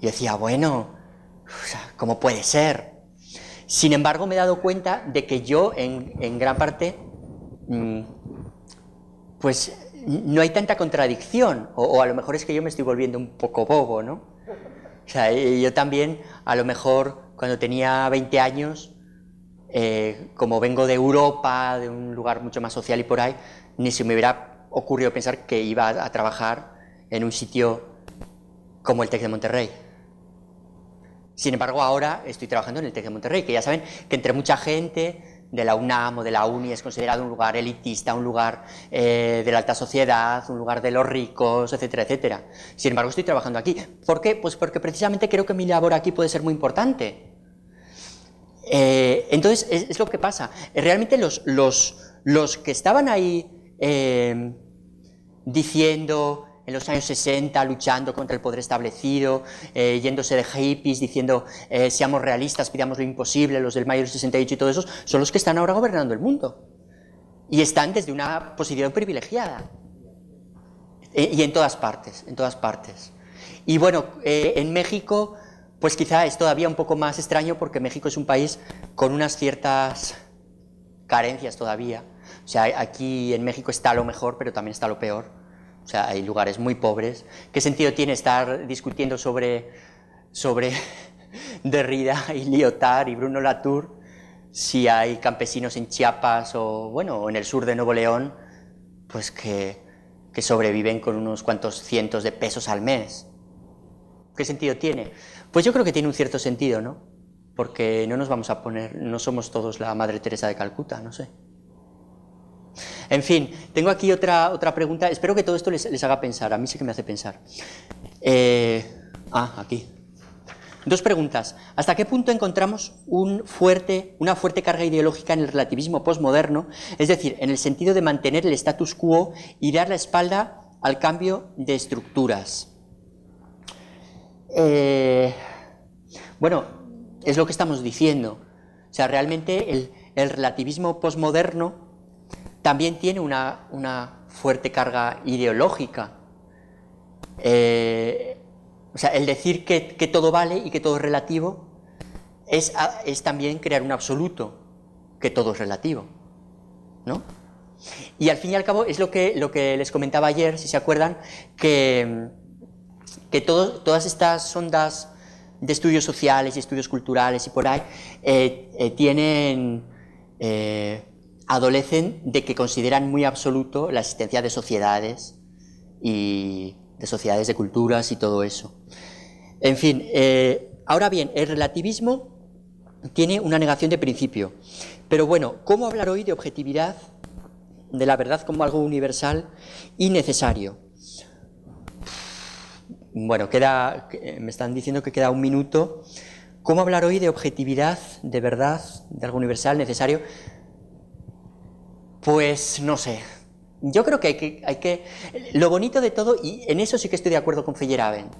Y decía, bueno, ¿cómo puede ser? Sin embargo, me he dado cuenta de que yo en, gran parte mm, pues no hay tanta contradicción, o, a lo mejor es que yo me estoy volviendo un poco bobo, ¿no? O sea, yo también, a lo mejor cuando tenía 20 años, eh, como vengo de Europa, de un lugar mucho más social y por ahí, ni se me hubiera ocurrido pensar que iba a, a trabajar en un sitio como el TEC de Monterrey. Sin embargo, ahora estoy trabajando en el TEC de Monterrey, que ya saben que entre mucha gente de la UNAM o de la UNI es considerado un lugar elitista, un lugar eh, de la alta sociedad, un lugar de los ricos, etcétera, etcétera. Sin embargo, estoy trabajando aquí. ¿Por qué? Pues porque precisamente creo que mi labor aquí puede ser muy importante. Eh, entonces, es, lo que pasa. Eh, realmente los, que estaban ahí diciendo en los años 60 luchando contra el poder establecido, eh, yéndose de hippies, diciendo eh, seamos realistas, pidamos lo imposible, los del mayo del 68 y todo eso, son los que están ahora gobernando el mundo. Y están desde una posición privilegiada. E, y en todas partes, en todas partes. Y bueno, eh, en México, pues quizá es todavía un poco más extraño porque México es un país con unas ciertas carencias todavía. O sea, aquí en México está lo mejor, pero también está lo peor. O sea, hay lugares muy pobres. ¿Qué sentido tiene estar discutiendo sobre, sobre [laughs] Derrida y Lyotard y Bruno Latour si hay campesinos en Chiapas o, bueno, en el sur de Nuevo León, pues que, que sobreviven con unos cuantos cientos de pesos al mes? ¿Qué sentido tiene? Pues yo creo que tiene un cierto sentido, ¿no? Porque no nos vamos a poner, no somos todos la Madre Teresa de Calcuta, no sé. En fin, tengo aquí otra, otra pregunta. Espero que todo esto les, haga pensar. A mí sí que me hace pensar. Eh, ah, aquí. Dos preguntas. ¿Hasta qué punto encontramos una fuerte carga ideológica en el relativismo posmoderno? Es decir, en el sentido de mantener el status quo y dar la espalda al cambio de estructuras. Eh, bueno, es lo que estamos diciendo. O sea, realmente el, el relativismo posmoderno también tiene una, fuerte carga ideológica. Eh, o sea, el decir que, todo vale y que todo es relativo es, también crear un absoluto, que todo es relativo. ¿no? Y al fin y al cabo es lo que, lo que les comentaba ayer, si se acuerdan, que, que todas estas ondas de estudios sociales y estudios culturales y por ahí eh, eh, tienen adolecen de que consideran muy absoluto la existencia de sociedades y de sociedades de culturas y todo eso. En fin, eh, ahora bien, el relativismo tiene una negación de principio. Pero bueno, ¿cómo hablar hoy de objetividad, de la verdad como algo universal y necesario? Bueno, queda, me están diciendo que queda un minuto. ¿Cómo hablar hoy de objetividad, de verdad, de algo universal, necesario? Pues no sé. Yo creo que hay que... Hay que lo bonito de todo, y en eso sí que estoy de acuerdo con Feyerabend,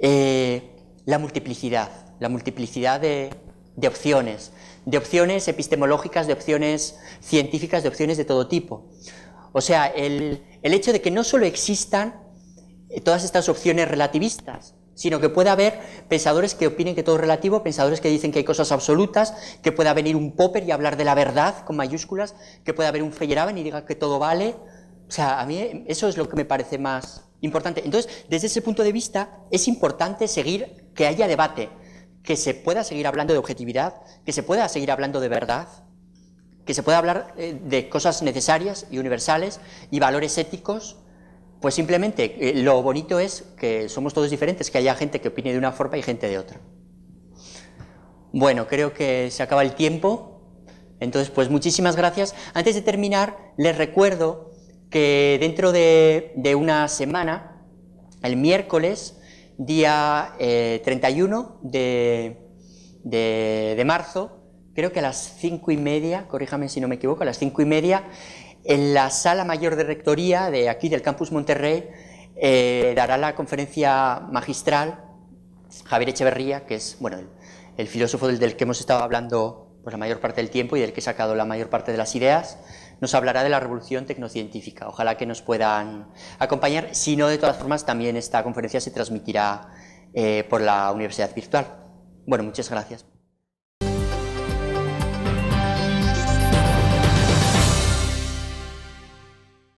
eh, la multiplicidad, la multiplicidad de, opciones, de opciones epistemológicas, de opciones científicas, de opciones de todo tipo. O sea, el, el hecho de que no solo existan eh, todas estas opciones relativistas, sino que puede haber pensadores que opinen que todo es relativo, pensadores que dicen que hay cosas absolutas, que pueda venir un Popper y hablar de la verdad con mayúsculas, que pueda haber un Feyerabend y diga que todo vale. O sea, a mí eso es lo que me parece más importante. Entonces, desde ese punto de vista, es importante seguir que haya debate, que se pueda seguir hablando de objetividad, que se pueda seguir hablando de verdad, que se pueda hablar eh, de cosas necesarias y universales y valores éticos pues simplemente eh, lo bonito es que somos todos diferentes, que haya gente que opine de una forma y gente de otra. Bueno, creo que se acaba el tiempo. Entonces, pues muchísimas gracias. Antes de terminar, les recuerdo que dentro de, una semana, el miércoles, día 31 eh, de, de marzo, creo que a las cinco y media, corríjame si no me equivoco, a las cinco y media en la sala mayor de rectoría de aquí del campus Monterrey eh, dará la conferencia magistral Javier Echeverría, que es bueno, el, filósofo del, que hemos estado hablando pues, la mayor parte del tiempo y del que he sacado la mayor parte de las ideas, nos hablará de la revolución tecnocientífica. Ojalá que nos puedan acompañar. Si no, de todas formas, también esta conferencia se transmitirá eh, por la universidad virtual. Bueno, muchas gracias.